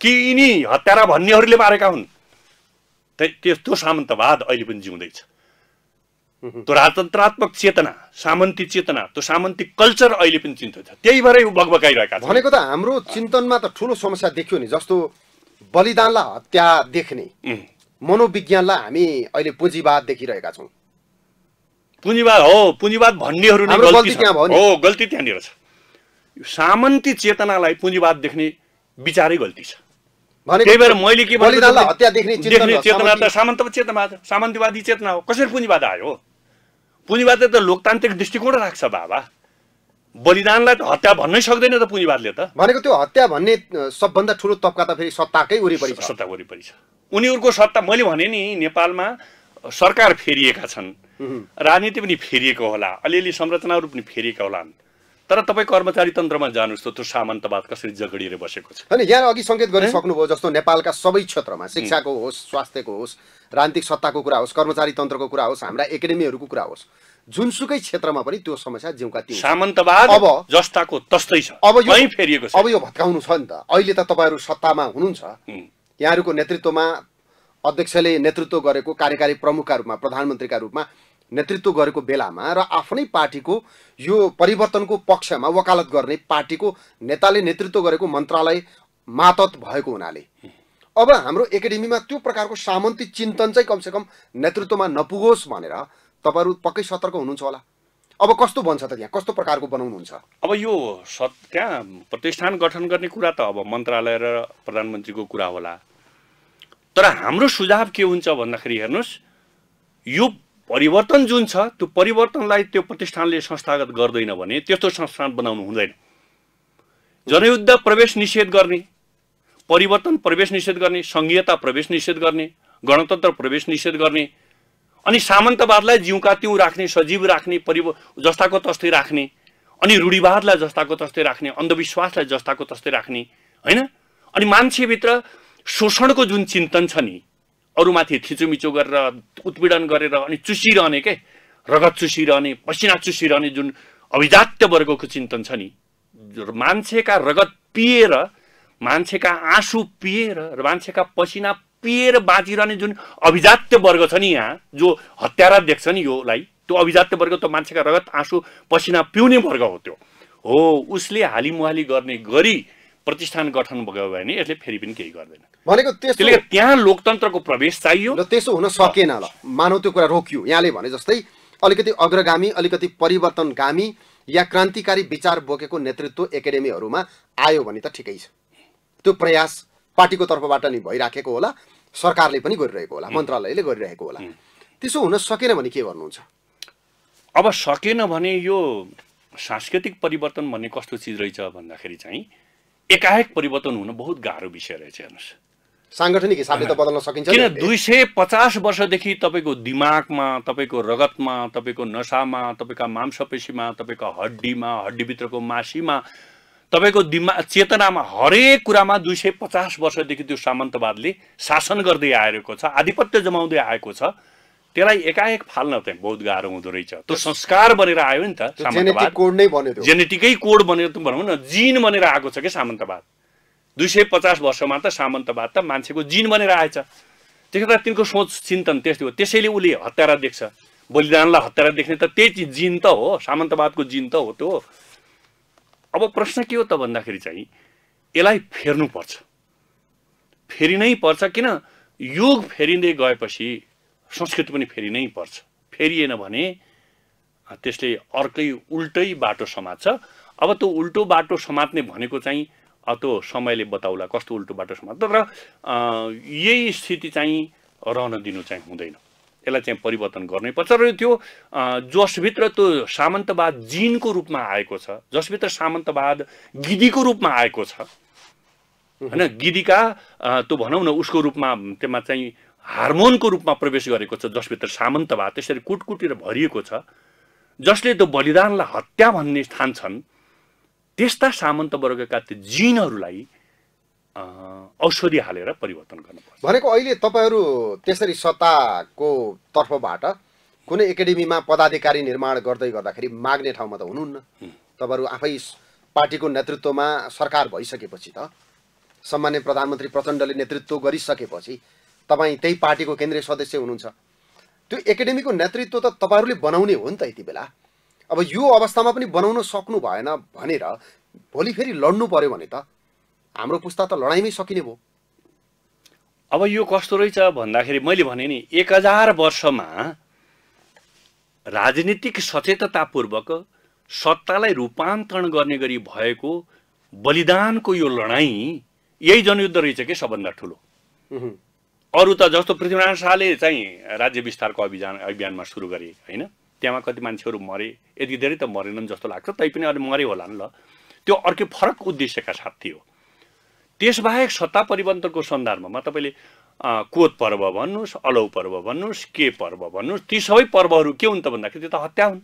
कि यिनी हत्यारा भन्नेहरूले मारेका हुन् त्यस्तो सामन्तवाद अहिले पनि जिउँदैछ त्यो राजतन्त्रात्मक चेतना सामन्ती चेतना त्यो सामन्ती कल्चर अहिले पनि चिन्तित छ त्यही भएर यो बगबगाइरहेका छन् भनेको त हाम्रो चिन्तनमा त ठुलो समस्या देखियो नि जस्तो बलिदानलाई हत्या देख्ने मनोविज्ञानलाई हामी अहिले पुँजीवाद देखिरहेका छौँ पुँजीवाद हो पुँजीवाद भन्नेहरू हो गल्ती त्यहाँनिर छ सामन्ती चेतनालाई पुँजीवाद देख्ने विचारै गल्ती छ त्यही भएर मैले के देख्ने चेतना त सामन्त चेतना सामन्तवादी चेतना हो कसरी पुँजीवाद आयो पुँजीवादले त लोकतान्त्रिक दृष्टिकोण राख्छ बाबा बलिदानलाई त हत्या भन्नै सक्दैन त पुँजीवादले त भनेको त्यो हत्या भन्ने सबभन्दा ठुलो तबका त फेरि सत्ताकै वरिपरि छ सत्ता वरिपरि छ उनीहरूको सत्ता मैले भने नि नेपालमा सरकार फेरिएका छन् राजनीति पनि फेरिएको होला अलिअलि संरचनाहरू पनि फेरिएका होलान् तर तपाईँ कर्मचारी तन्त्रमा जानुहोस् त त्यो सामन्तवाद कसरी जगडिएर बसेको छ अनि यहाँ अघि सङ्केत गरिसक्नुभयो जस्तो नेपालका सबै क्षेत्रमा शिक्षाको होस् स्वास्थ्यको होस् राजनीतिक सत्ताको कुरा होस् कर्मचारी तन्त्रको कुरा होस् हाम्रा एकाडेमीहरूको कुरा होस् जुनसुकै क्षेत्रमा पनि त्यो समस्या जिउका त्यो सामन्तवाद अब जस्ताको तस्तै छ अब यो फेरिएको छ अब यो भत्काउनु छ नि त अहिले त तपाईँहरू सत्तामा हुनुहुन्छ यहाँहरूको नेतृत्वमा अध्यक्षले नेतृत्व गरेको कार्यकारी प्रमुखका रूपमा प्रधानमन्त्रीका रूपमा नेतृत्व गरेको बेलामा र आफ्नै पार्टीको यो परिवर्तनको पक्षमा वकालत गर्ने पार्टीको नेताले नेतृत्व गरेको मन्त्रालय मातत भएको हुनाले अब हाम्रो एकाडेमीमा त्यो प्रकारको सामन्ती चिन्तन चाहिँ कमसेकम नेतृत्वमा नपुगोस् भनेर तपाईँहरू पक्कै सतर्क हुनुहुन्छ होला अब कस्तो बन्छ त त्यहाँ कस्तो प्रकारको बनाउनुहुन्छ अब यो सत् त्यहाँ प्रतिष्ठान गठन गर्ने कुरा त अब मन्त्रालय र प्रधानमन्त्रीको कुरा होला तर हाम्रो सुझाव के हुन्छ भन्दाखेरि हेर्नुहोस् यो परिवर्तन जुन छ त्यो परिवर्तनलाई त्यो प्रतिष्ठानले संस्थागत गर्दैन भने त्यस्तो संस्थान बनाउनु हुँदैन जनयुद्ध प्रवेश निषेध गर्ने परिवर्तन प्रवेश निषेध गर्ने सङ्घीयता प्रवेश निषेध गर्ने गणतन्त्र प्रवेश निषेध गर्ने अनि सामन्तवादलाई जिउका त्यो राख्ने सजीव राख्ने परिव जस्ताको तस्तै राख्ने अनि रूढिवादलाई जस्ताको तस्तै राख्ने अन्धविश्वासलाई जस्ताको तस्तै राख्ने होइन अनि मान्छेभित्र शोषणको जुन चिन्तन छ नि अरूमाथि थिचोमिचो गरेर उत्पीडन गरेर अनि चुसिरहने के रगत चुसिरहने पसिना चुसिरहने जुन अभिजात्य वर्गको चिन्तन छ नि मान्छेका रगत पिएर मान्छेका आँसु पिएर र मान्छेका पसिना पिएर बाँचिरहने जुन अभिजात्य वर्ग छ नि यहाँ जो हत्यारा देख्छ नि योलाई त्यो अभिजात्य वर्ग त मान्छेका रगत आँसु पसिना पिउने वर्ग हो त्यो हो उसले हालिमुहाली गर्ने गरी प्रतिष्ठान गठन भयो भने यसले फेरि पनि केही गर्दैन भनेको त्यसले त्यहाँ लोकतन्त्रको प्रवेश चाहियो र त्यसो हुन सकेन ल मानव त्यो कुरा रोकियो यहाँले भने जस्तै अलिकति अग्रगामी अलिकति परिवर्तनगामी या क्रान्तिकारी विचार बोकेको नेतृत्व एकाडेमीहरूमा आयो भने त ठिकै छ त्यो प्रयास पार्टीको तर्फबाट नि भइराखेको होला सरकारले पनि गरिरहेको होला मन्त्रालयले गरिरहेको होला त्यसो हुन सकेन भने के गर्नुहुन्छ अब सकेन भने यो सांस्कृतिक परिवर्तन भन्ने कस्तो चिज रहेछ भन्दाखेरि चाहिँ एकाएक परिवर्तन हुन बहुत गाह्रो विषय रहेछ हेर्नुहोस् साङ्गठनिक हिसाबले त बदल्न सकिन्छ किन दुई सय पचास वर्षदेखि तपाईँको दिमागमा तपाईँको रगतमा तपाईँको नसामा तपाईँका मांसपेशीमा तपाईँको हड्डीमा हड्डीभित्रको मासीमा तपाईँको दिमाग चेतनामा हरेक कुरामा दुई सय पचास वर्षदेखि त्यो सामन्तवादले शासन गर्दै आएको छ आधिपत्य जमाउँदै आएको छ त्यसलाई एकाएक फाल्न चाहिँ बहुत गाह्रो हुँदो रहेछ त्यो संस्कार बनेर आयो नि त सामन्तवाद कोड नै बन्यो जेनेटिकै कोड बनेर भनौँ न जिन बनेर आएको छ कि सामन्तवाद दुई सय पचास वर्षमा त सामन्तवाद त मान्छेको जिन बनेर आएछ त्यसो त तिनको सोच चिन्तन त्यस्तै हो त्यसैले उसले हत्यारा देख्छ बलिदानलाई हत्यारा देख्ने त त्यही चिज जिन त हो सामन्तवादको जिन त हो त्यो अब प्रश्न के हो त भन्दाखेरि चाहिँ यसलाई फेर्नुपर्छ फेरिनै पर्छ किन युग फेरिँदै गएपछि संस्कृति पनि फेरि नै पर्छ फेरिएन भने त्यसले अर्कै उल्टै बाटो समात्छ अब त्यो उल्टो बाटो समात्ने भनेको चाहिँ त्यो समयले बताउला कस्तो उल्टो बाटो समात्छ तर यही स्थिति चाहिँ रहन दिनु चाहिँ हुँदैन यसलाई चाहिँ परिवर्तन गर्नै पर्छ र त्यो जसभित्र त्यो सामन्तवाद जिनको रूपमा आएको छ जसभित्र सामन्तवाद गिदीको रूपमा आएको छ होइन गिदीका त्यो भनौँ न उसको रूपमा त्यसमा चाहिँ हार्मोनको रूपमा प्रवेश गरेको छ जसभित्र सामन्त भए त्यसरी कुटकुटेर भरिएको छ जसले त्यो बलिदानलाई हत्या भन्ने स्थान छन् त्यस्ता सामन्त वर्गका त्यो जिनहरूलाई औषधि हालेर परिवर्तन गर्नुपर्छ भनेको अहिले तपाईँहरू त्यसरी सत्ताको तर्फबाट कुनै एकाडेमीमा पदाधिकारी निर्माण गर्दै गर्दाखेरि माग्ने ठाउँमा त हुनुहुन्न तपाईँहरू आफै पार्टीको नेतृत्वमा सरकार भइसकेपछि त सामान्य प्रधानमन्त्री प्रचण्डले नेतृत्व गरिसकेपछि तपाईँ त्यही पार्टीको केन्द्रीय सदस्य हुनुहुन्छ त्यो एकाडेमीको नेतृत्व त तपाईँहरूले बनाउने हो नि त यति बेला अब यो अवस्थामा पनि बनाउन सक्नु भएन भनेर भोलि फेरि लड्नु पर्यो भने त हाम्रो पुस्ता त लडाइँमै सकिने भयो अब यो कस्तो रहेछ भन्दाखेरि मैले भने नि एक हजार वर्षमा राजनीतिक सचेततापूर्वक सत्तालाई रूपान्तरण गर्ने गरी भएको बलिदानको यो लडाइँ यही जनयुद्ध रहेछ कि सबभन्दा ठुलो अरू त जस्तो पृथ्वीनारायण शाहले चाहिँ राज्य विस्तारको अभियान अभियानमा सुरु गरे होइन त्यहाँमा कति मान्छेहरू मरे यति धेरै त मरेनन् जस्तो लाग्छ तै पनि मरे होला नि ल त्यो अर्कै फरक उद्देश्यका साथ थियो त्यसबाहेक सत्ता परिवर्तनको सन्दर्भमा तपाईँले कोत पर्व भन्नुहोस् अलौ पर्व भन्नुहोस् के पर्व भन्नुहोस् ती सबै पर्वहरू के हुन् त भन्दाखेरि त्यो त हत्या हुन्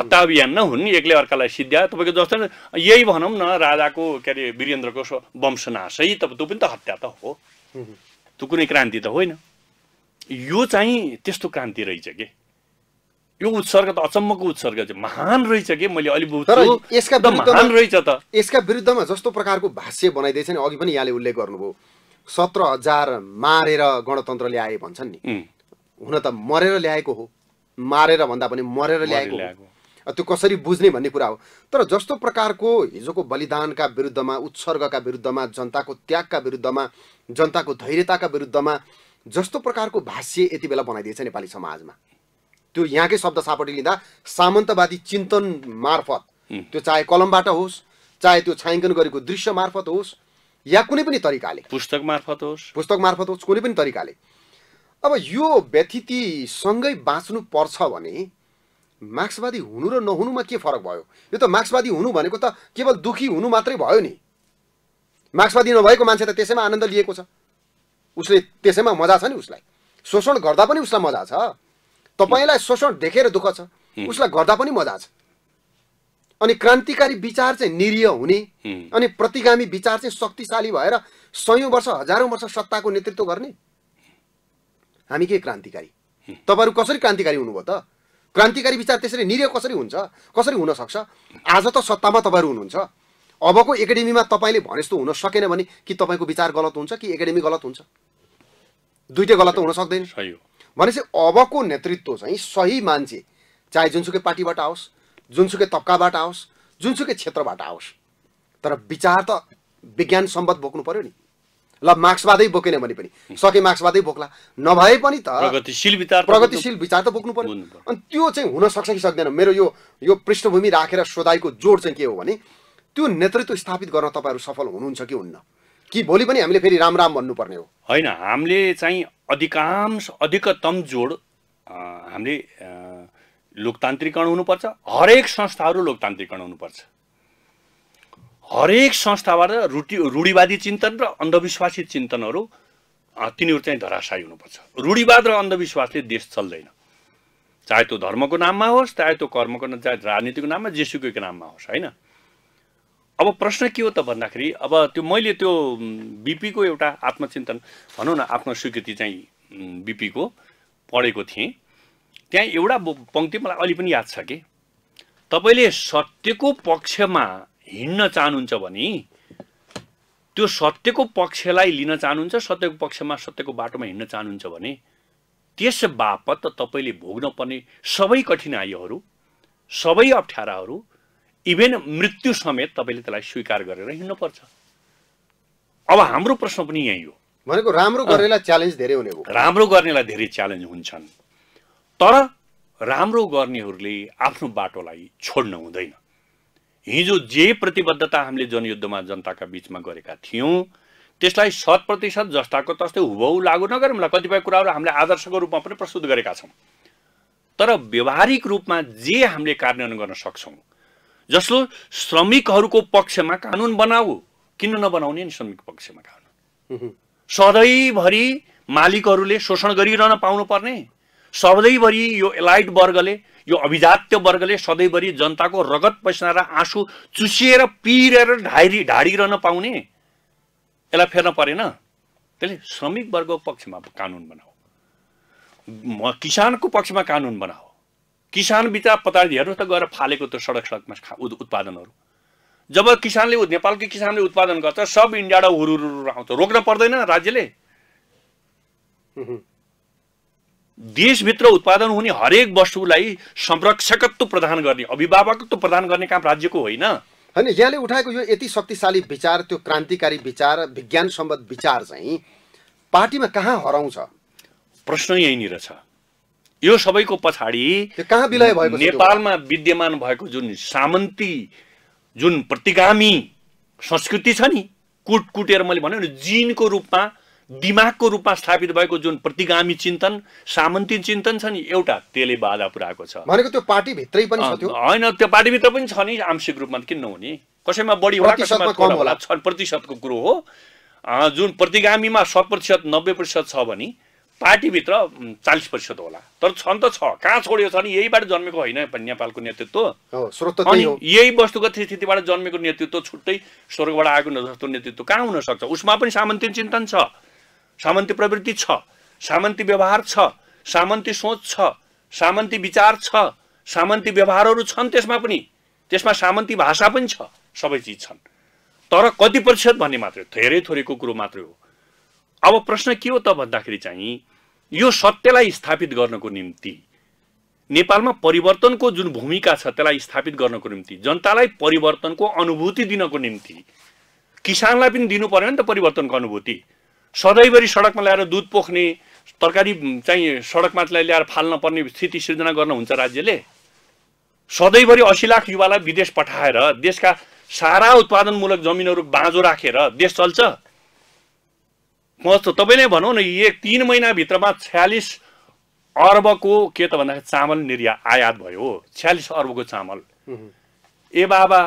हत्या अभियान नहुन् एक्लै अर्कालाई सिद्ध्या तपाईँको जस्तो यही भनौँ न राजाको के अरे वीरेन्द्रको वंशनाशै तपाईँ त्यो पनि त हत्या त हो त्यो कुनै क्रान्ति त होइन यो चाहिँ त्यस्तो क्रान्ति रहेछ के यो उत्सर्ग त अचम्मको उत्सर्ग चाहिँ महान रहेछ के मैले अलि यसका महान रहेछ त यसका विरुद्धमा जस्तो प्रकारको भाष्य बनाइदिएछ नि अघि पनि यहाँले उल्लेख गर्नुभयो सत्र हजार मारेर गणतन्त्र ल्याए भन्छन् नि हुन त मरेर ल्याएको हो मारेर भन्दा पनि मरेर ल्याएको हो त्यो कसरी बुझ्ने भन्ने कुरा हो तर जस्तो प्रकारको हिजोको बलिदानका विरुद्धमा उत्सर्गका विरुद्धमा जनताको त्यागका विरुद्धमा जनताको धैर्यताका विरुद्धमा जस्तो प्रकारको भाष्य यति बेला बनाइदिएछ नेपाली समाजमा त्यो यहाँकै शब्द सापट्टि लिँदा सामन्तवादी चिन्तन मार्फत त्यो चाहे कलमबाट होस् चाहे त्यो छायाङ्कन गरेको दृश्य मार्फत होस् या कुनै पनि तरिकाले पुस्तक मार्फत होस् पुस्तक मार्फत होस् कुनै पनि तरिकाले अब यो व्यथितिसँगै बाँच्नु पर्छ भने मार्क्सवादी हुनु र नहुनुमा के फरक भयो यो त मार्क्सवादी हुनु भनेको त केवल दुखी हुनु मात्रै भयो नि मार्क्सवादी नभएको मान्छे त त्यसैमा आनन्द लिएको छ उसले त्यसैमा मजा छ नि उसलाई शोषण गर्दा पनि उसलाई मजा छ तपाईँलाई शोषण देखेर दुःख छ उसलाई गर्दा पनि मजा छ अनि क्रान्तिकारी विचार चाहिँ निरीह हुने अनि प्रतिगामी विचार चाहिँ शक्तिशाली भएर सयौँ वर्ष हजारौँ वर्ष सत्ताको नेतृत्व गर्ने हामी के क्रान्तिकारी तपाईँहरू कसरी क्रान्तिकारी हुनुभयो त क्रान्तिकारी विचार त्यसरी निरीह कसरी हुन्छ कसरी हुनसक्छ आज त सत्तामा तपाईँहरू हुनुहुन्छ अबको एकाडेमीमा तपाईँले भने जस्तो हुन सकेन भने कि तपाईँको विचार गलत हुन्छ कि एकाडेमी गलत हुन्छ दुइटै गलत त हुन सक्दैन भनेपछि अबको नेतृत्व चाहिँ सही मान्छे चाहे जुनसुकै पार्टीबाट आओस् जुनसुकै तबकाबाट आओस् जुनसुकै क्षेत्रबाट आओस् तर विचार त विज्ञान सम्बद्ध बोक्नु पर्यो नि ल मार्क्सवादै बोकेन भने पनि सके मार्क्सवादै बोक्ला नभए पनि त प्रगतिशील विचार प्रगतिशील विचार त बोक्नु पर्यो अनि त्यो चाहिँ हुन सक्छ कि सक्दैन मेरो यो यो पृष्ठभूमि राखेर सोधाइको जोड चाहिँ के हो भने त्यो नेतृत्व स्थापित गर्न तपाईँहरू सफल हुनुहुन्छ कि हुन्न कि भोलि पनि हामीले फेरि राम राम भन्नुपर्ने हो होइन हामीले चाहिँ अधिकांश अधिकतम जोड हामीले लोकतान्त्रिकरण हुनुपर्छ हरेक संस्थाहरू लोकतान्त्रिकरण हुनुपर्छ हरेक संस्थाबाट रुटी रूढिवादी चिन्तन र अन्धविश्वासी चिन्तनहरू तिनीहरू चाहिँ धराशायी हुनुपर्छ रूढिवाद र अन्धविश्वासले देश चल्दैन चाहे त्यो धर्मको नाममा होस् चाहे त्यो कर्मको चाहे राजनीतिको नाममा जेसुकैको नाममा होस् होइन अब प्रश्न के हो त भन्दाखेरि अब त्यो मैले त्यो बिपीको एउटा आत्मचिन्तन भनौँ न आफ्नो स्वीकृति चाहिँ बिपीको पढेको थिएँ त्यहाँ एउटा पङ्क्ति मलाई अलि पनि याद छ कि तपाईँले सत्यको पक्षमा हिँड्न चाहनुहुन्छ भने त्यो सत्यको पक्षलाई लिन चाहनुहुन्छ सत्यको पक्षमा सत्यको बाटोमा हिँड्न चाहनुहुन्छ भने त्यस बापत तपाईँले भोग्न पर्ने सबै कठिनाइहरू सबै अप्ठ्याराहरू इभेन मृत्यु समेत तपाईँले त्यसलाई स्वीकार गरेर हिँड्नुपर्छ अब हाम्रो प्रश्न पनि यही हो भनेको राम्रो गर्नेलाई च्यालेन्ज धेरै हुने हो राम्रो गर्नेलाई धेरै च्यालेन्ज हुन्छन् तर राम्रो गर्नेहरूले आफ्नो बाटोलाई छोड्नु हुँदैन हिजो जे प्रतिबद्धता हामीले जनयुद्धमा जनताका बिचमा गरेका थियौँ त्यसलाई शत प्रतिशत जस्ताको तस्तै हुबहु लागु नगरौँला कतिपय कुराहरू हामीले आदर्शको रूपमा पनि प्रस्तुत गरेका छौँ तर व्यवहारिक रूपमा जे हामीले कार्यान्वयन गर्न सक्छौँ जसलो श्रमिकहरूको पक्षमा कानुन बनाऊ किन नबनाउने नि श्रमिक पक्षमा कानुन सधैँभरि मालिकहरूले शोषण गरिरहन पाउनुपर्ने सधैँभरि यो एलाइट वर्गले यो अभिजात्य वर्गले सधैँभरि जनताको रगत पैसा र आँसु चुसिएर पिरेर ढाइरी ढाडिरहन पाउने यसलाई फेर्न परेन त्यसले श्रमिक वर्गको पक्षमा कानुन बनाऊ किसानको पक्षमा कानुन बनाऊ किसान बिचा पताडी हेर्नुहोस् त गएर फालेको त्यो सडक सडकमा उत्पादनहरू जब किसानले नेपालकै किसानले उत्पादन गर्छ सब इन्डियाबाट हुरुरु आउँछ रोक्न पर्दैन राज्यले देशभित्र उत्पादन हुने हरेक वस्तुलाई संरक्षकत्व प्रदान गर्ने अभिभावकत्व प्रदान गर्ने काम राज्यको होइन होइन यहाँले उठाएको यो यति शक्तिशाली विचार त्यो क्रान्तिकारी विचार विज्ञान सम्बद्ध विचार चाहिँ पार्टीमा कहाँ हराउँछ प्रश्न यहीँनिर छ यो सबैको पछाडि कहाँ विलय भएको नेपालमा विद्यमान भएको जुन सामन्ती जुन प्रतिगामी संस्कृति छ नि कुट कुटेर मैले भने जिनको रूपमा दिमागको रूपमा स्थापित भएको जुन प्रतिगामी चिन्तन सामन्ती चिन्तन छ नि एउटा त्यसले बाधा पुऱ्याएको छ भनेको त्यो पार्टीभित्रै पनि होइन त्यो पार्टीभित्र पनि छ नि आंशिक रूपमा किन नहुने कसैमा बढी होला कसैमा प्रतिशतको कुरो हो जुन प्रतिगामीमा सत प्रतिशत नब्बे प्रतिशत छ भने पार्टीभित्र चालिस प्रतिशत होला तर छन् त छ कहाँ छोड्यो छ नि यहीबाट जन्मेको होइन नेपालको नेतृत्व अनि यही वस्तुगत स्थितिबाट जन्मेको नेतृत्व छुट्टै स्वर्गबाट आएको जस्तो नेतृत्व कहाँ हुनसक्छ उसमा पनि सामन्ती चिन्तन छ सामन्ती प्रवृत्ति छ सामन्ती व्यवहार छ सामन्ती सोच छ सामन्ती विचार छ सामन्ती व्यवहारहरू छन् त्यसमा पनि त्यसमा सामन्ती भाषा पनि छ सबै चिज छन् तर कति प्रतिशत भन्ने मात्रै धेरै थोरैको कुरो मात्रै हो अब प्रश्न के हो त भन्दाखेरि चाहिँ यो सत्यलाई स्थापित गर्नको निम्ति नेपालमा परिवर्तनको जुन भूमिका छ त्यसलाई स्थापित गर्नको निम्ति जनतालाई परिवर्तनको अनुभूति दिनको निम्ति किसानलाई पनि दिनु पऱ्यो नि त परिवर्तनको अनुभूति सधैँभरि सडकमा ल्याएर दुध पोख्ने तरकारी चाहिँ सडकमा ल्याएर फाल्न पर्ने स्थिति सिर्जना गर्न हुन्छ राज्यले सधैँभरि असी लाख युवालाई विदेश पठाएर देशका सारा उत्पादनमूलक जमिनहरू बाँझो राखेर देश चल्छ कस्तो तपाईँ नै भनौँ न एक तिन महिनाभित्रमा छ्यालिस अर्बको के त भन्दाखेरि चामल निर्यात आयात भयो हो छ्यालिस अर्बको चामल ए बाबा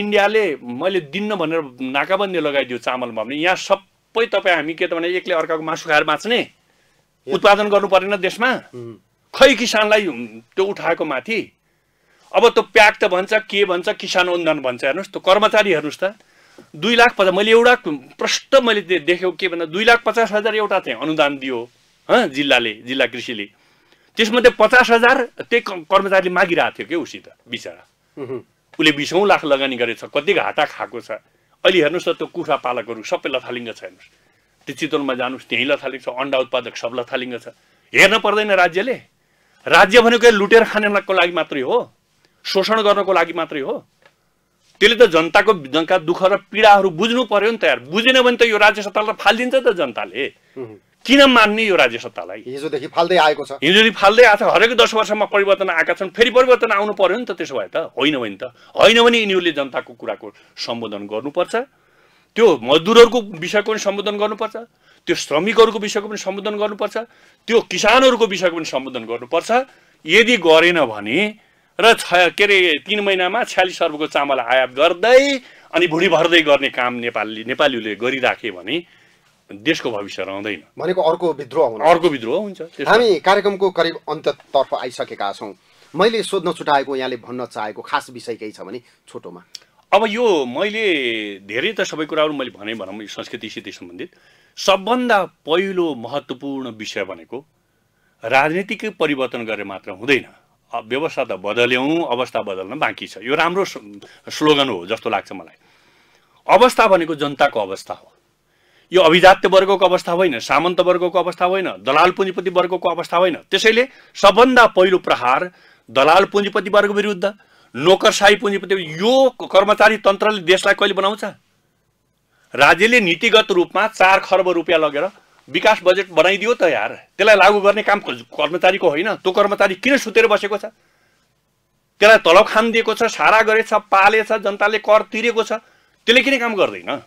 इन्डियाले मैले दिन्न भनेर नाकाबन्दी लगाइदियो चामलमा भने यहाँ सबै तपाईँ हामी के त भने एकले अर्काको मासु खाएर बाँच्ने उत्पादन गर्नु परेन देशमा खै किसानलाई त्यो उठाएको माथि अब त्यो प्याक त भन्छ के भन्छ किसान उन्धन भन्छ हेर्नुहोस् त्यो कर्मचारी हेर्नुहोस् त दुई लाख पचास मैले एउटा प्रष्ट मैले देखेँ के भन्दा दुई लाख पचास हजार एउटा चाहिँ अनुदान दियो हँ जिल्लाले जिल्ला कृषिले त्यसमध्ये पचास हजार त्यही कर्मचारीले मागिरहेको थियो कि उसित बिचरा उसले बिसौँ लाख लगानी गरेछ कति घाटा खाएको छ अहिले हेर्नुहोस् त त्यो कुखुरा पालकहरू सबै लथालिङ्ग छ हेर्नुहोस् त्यो चितवनमा जानुहोस् त्यहीँ लथालिङ्ग छ अन्डा उत्पादक सब लथालिङ्ग छ हेर्न पर्दैन राज्यले राज्य भनेको लुटेर खानेको लागि मात्रै हो शोषण गर्नको लागि मात्रै हो त्यसले त जनताको जनका दुःख र पीडाहरू बुझ्नु पर्यो नि त यार बुझेन भने त यो राज्य सत्तालाई फालिदिन्छ त जनताले किन मान्ने यो राज्य सत्तालाई हिजोदेखि फाल्दै आएको छ हिजोदेखि फाल्दै आएको छ हरेक दस वर्षमा परिवर्तन आएका छन् फेरि परिवर्तन आउनु पर्यो नि त त्यसो भए त होइन भने त होइन भने यिनीहरूले जनताको कुराको सम्बोधन गर्नुपर्छ त्यो मजदुरहरूको विषयको पनि सम्बोधन गर्नुपर्छ त्यो श्रमिकहरूको विषयको पनि सम्बोधन गर्नुपर्छ त्यो किसानहरूको विषयको पनि सम्बोधन गर्नुपर्छ यदि गरेन भने र छ के अरे तिन महिनामा छ्यालिस अर्बको चामल आयात गर्दै अनि भुँडी भर्दै गर्ने काम नेपाली नेपालीले गरिराखे भने देशको भविष्य रहँदैन भनेको अर्को विद्रोह अर्को विद्रोह हुन्छ हामी कार्यक्रमको करिब अन्त्यतर्फ आइसकेका छौँ मैले सोध्न छुटाएको यहाँले भन्न चाहेको खास विषय केही छ भने छोटोमा अब यो मैले धेरै त सबै कुराहरू मैले भने भनौँ संस्कृतिसित सम्बन्धित सबभन्दा पहिलो महत्त्वपूर्ण विषय भनेको राजनीतिकै परिवर्तन गरेर मात्र हुँदैन व्यवस्था त बदल्यौँ अवस्था बदल्न बाँकी छ यो राम्रो स्लोगन हो जस्तो लाग्छ मलाई अवस्था भनेको जनताको अवस्था हो यो अभिजात्य वर्गको अवस्था होइन सामन्त वर्गको अवस्था होइन दलाल पुँजीपति वर्गको अवस्था होइन त्यसैले सबभन्दा पहिलो प्रहार दलाल पुँजीपति वर्ग विरुद्ध नोकरसाही पुँजीपति यो कर्मचारी तन्त्रले देशलाई कहिले बनाउँछ राज्यले नीतिगत रूपमा चार खर्ब रुपियाँ लगेर विकास बजेट बनाइदियो त यार त्यसलाई लागू गर्ने काम कर्मचारीको होइन त्यो कर्मचारी किन सुतेर बसेको छ त्यसलाई तलब खान दिएको छ सारा गरेछ पालेछ जनताले कर तिरेको छ त्यसले किन काम गर्दैन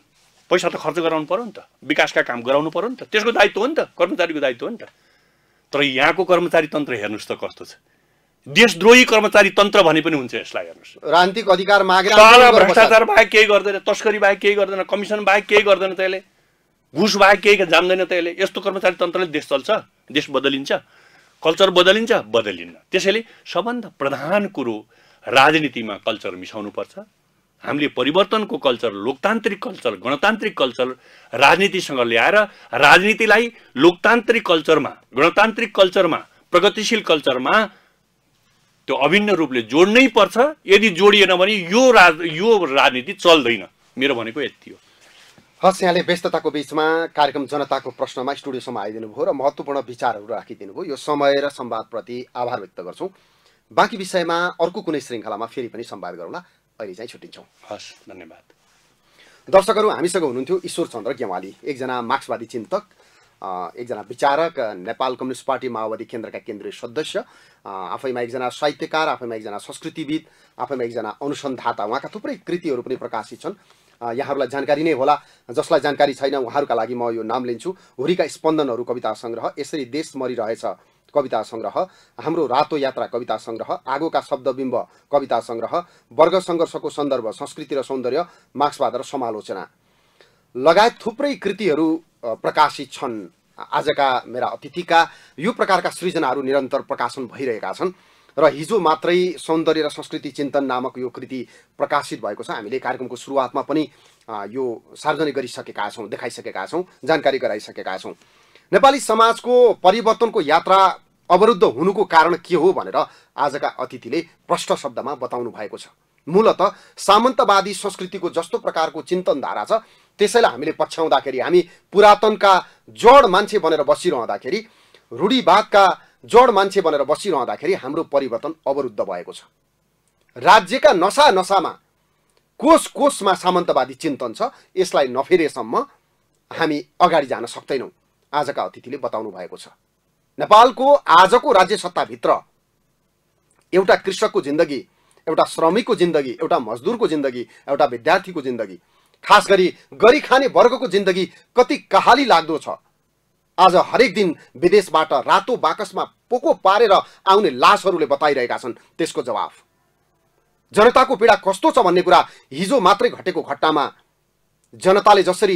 पैसा त खर्च गराउनु पऱ्यो नि त विकासका काम गराउनु पऱ्यो नि त त्यसको दायित्व हो नि त कर्मचारीको दायित्व हो नि त तर यहाँको कर्मचारी तन्त्र हेर्नुहोस् त कस्तो छ देशद्रोही कर्मचारी तन्त्र भने पनि हुन्छ यसलाई हेर्नुहोस् राजनीतिक अधिकार मागेर भ्रष्टाचार बाहेक केही गर्दैन तस्करी बाहेक केही गर्दैन कमिसन बाहेक केही गर्दैन त्यसले घुस बाहेक केही जान्दैन त यसले यस्तो कर्मचारी तन्त्रले देश चल्छ देश बदलिन्छ कल्चर बदलिन्छ बदलिन्न त्यसैले सबभन्दा प्रधान कुरो राजनीतिमा कल्चर पर्छ हामीले परिवर्तनको कल्चर लोकतान्त्रिक कल्चर गणतान्त्रिक कल्चर राजनीतिसँग ल्याएर राजनीतिलाई लोकतान्त्रिक कल्चरमा गणतान्त्रिक कल्चरमा प्रगतिशील कल्चरमा त्यो अभिन्न रूपले जोड्नै पर्छ यदि जोडिएन भने यो राज यो राजनीति चल्दैन मेरो भनेको यति हो हस् यहाँले व्यस्तताको बिचमा कार्यक्रम जनताको प्रश्नमा स्टुडियोसम्म आइदिनु भयो र महत्त्वपूर्ण विचारहरू राखिदिनु भयो यो समय र संवादप्रति आभार व्यक्त गर्छौँ बाँकी विषयमा अर्को कुनै श्रृङ्खलामा फेरि पनि संवाद गरौँला अहिले चाहिँ छुट्टिन्छौँ हस् धन्यवाद दर्शकहरू हामीसँग हुनुहुन्थ्यो ईश्वर चन्द्र गेवाली एकजना मार्क्सवादी चिन्तक एकजना विचारक नेपाल कम्युनिस्ट पार्टी माओवादी केन्द्रका केन्द्रीय सदस्य आफैमा एकजना साहित्यकार आफैमा एकजना संस्कृतिविद आफैमा एकजना अनुसन्धाता उहाँका थुप्रै कृतिहरू पनि प्रकाशित छन् यहाँहरूलाई जानकारी नै होला जसलाई जानकारी छैन उहाँहरूका लागि म यो नाम लिन्छु हुरीका स्पन्दनहरू कविता सङ्ग्रह यसरी देश मरिरहेछ कविता सङ्ग्रह हाम्रो रातो यात्रा कविता सङ्ग्रह आगोका शब्दबिम्ब कविता सङ्ग्रह वर्ग सङ्घर्षको सन्दर्भ संस्कृति र सौन्दर्य मार्क्सवाद र समालोचना लगायत थुप्रै कृतिहरू प्रकाशित छन् आजका मेरा अतिथिका यो प्रकारका सृजनाहरू निरन्तर प्रकाशन भइरहेका छन् र हिजो मात्रै सौन्दर्य र संस्कृति चिन्तन नामक यो कृति प्रकाशित भएको छ हामीले कार्यक्रमको सुरुवातमा पनि यो सार्वजनिक गरिसकेका छौँ देखाइसकेका छौँ जानकारी गराइसकेका छौँ नेपाली समाजको परिवर्तनको यात्रा अवरुद्ध हुनुको कारण के हो भनेर आजका अतिथिले प्रष्ट शब्दमा बताउनु भएको छ मूलत सामन्तवादी संस्कृतिको जस्तो प्रकारको चिन्तन धारा छ त्यसैलाई हामीले पछ्याउँदाखेरि हामी पुरातनका जड मान्छे बनेर बसिरहँदाखेरि रूढिवादका जड मान्छे बनेर बसिरहँदाखेरि हाम्रो परिवर्तन अवरुद्ध भएको छ राज्यका नसा नसामा कोष कोषमा सामन्तवादी चिन्तन छ यसलाई नफेरेसम्म हामी अगाडि जान सक्दैनौँ आजका अतिथिले बताउनु भएको छ नेपालको आजको राज्य सत्ताभित्र एउटा कृषकको जिन्दगी एउटा श्रमिकको जिन्दगी एउटा मजदुरको जिन्दगी एउटा विद्यार्थीको जिन्दगी खास गरी गरी खाने वर्गको जिन्दगी कति कहाली लाग्दो छ आज हरेक दिन विदेशबाट रातो बाकसमा पोको पारेर आउने लासहरूले बताइरहेका छन् त्यसको जवाफ जनताको पीडा कस्तो छ भन्ने कुरा हिजो मात्रै घटेको घटनामा जनताले जसरी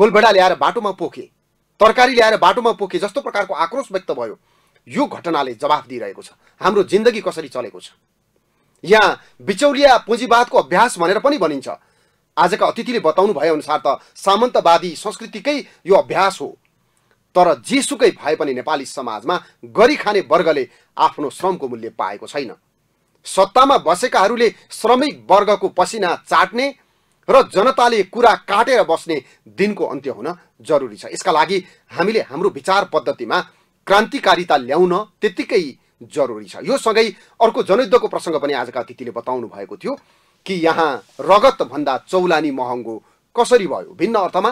गोलभेडा ल्याएर बाटोमा पोखे तरकारी ल्याएर बाटोमा पोखे जस्तो प्रकारको आक्रोश व्यक्त भयो यो घटनाले जवाफ दिइरहेको छ हाम्रो जिन्दगी कसरी चलेको छ यहाँ बिचौलिया पुँजीवादको अभ्यास भनेर पनि भनिन्छ आजका अतिथिले बताउनु भएअनुसार त सामन्तवादी संस्कृतिकै यो अभ्यास हो तर जेसुकै भए पनि नेपाली समाजमा गरिखाने वर्गले आफ्नो श्रमको मूल्य पाएको छैन सत्तामा बसेकाहरूले श्रमिक वर्गको पसिना चाट्ने र जनताले कुरा काटेर बस्ने दिनको अन्त्य हुन जरुरी छ यसका लागि हामीले हाम्रो विचार पद्धतिमा क्रान्तिकारिता ल्याउन त्यत्तिकै जरुरी छ यो सँगै अर्को जनयुद्धको प्रसङ्ग पनि आजका अतिथिले बताउनु भएको थियो कि यहाँ रगतभन्दा चौलानी महँगो कसरी भयो भिन्न अर्थमा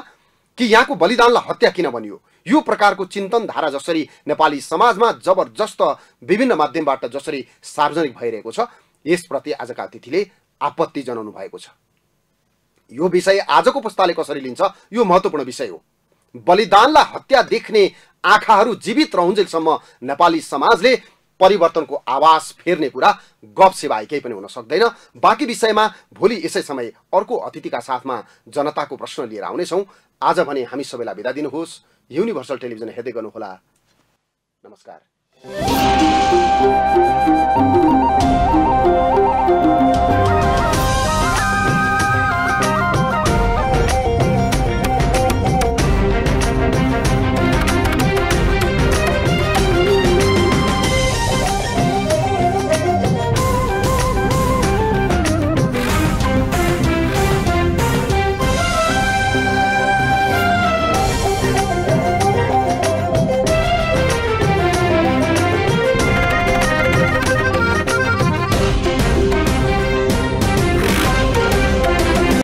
कि यहाँको बलिदानलाई हत्या किन भनियो यो प्रकारको चिन्तन धारा जसरी नेपाली समाजमा जबरजस्त विभिन्न माध्यमबाट जसरी सार्वजनिक भइरहेको छ यसप्रति आजका अतिथिले आपत्ति जनाउनु भएको छ यो विषय आजको पुस्ताले कसरी लिन्छ यो महत्त्वपूर्ण विषय हो बलिदानलाई हत्या देख्ने आँखाहरू जीवित रहन्जेलसम्म नेपाली समाजले परिवर्तनको आवाज फेर्ने कुरा सेवा केही पनि हुन सक्दैन बाँकी विषयमा भोलि यसै समय अर्को अतिथिका साथमा जनताको प्रश्न लिएर आउनेछौँ आज भने हामी सबैलाई बिदा दिनुहोस् युनिभर्सल टेलिभिजन हेर्दै गर्नुहोला नमस्कार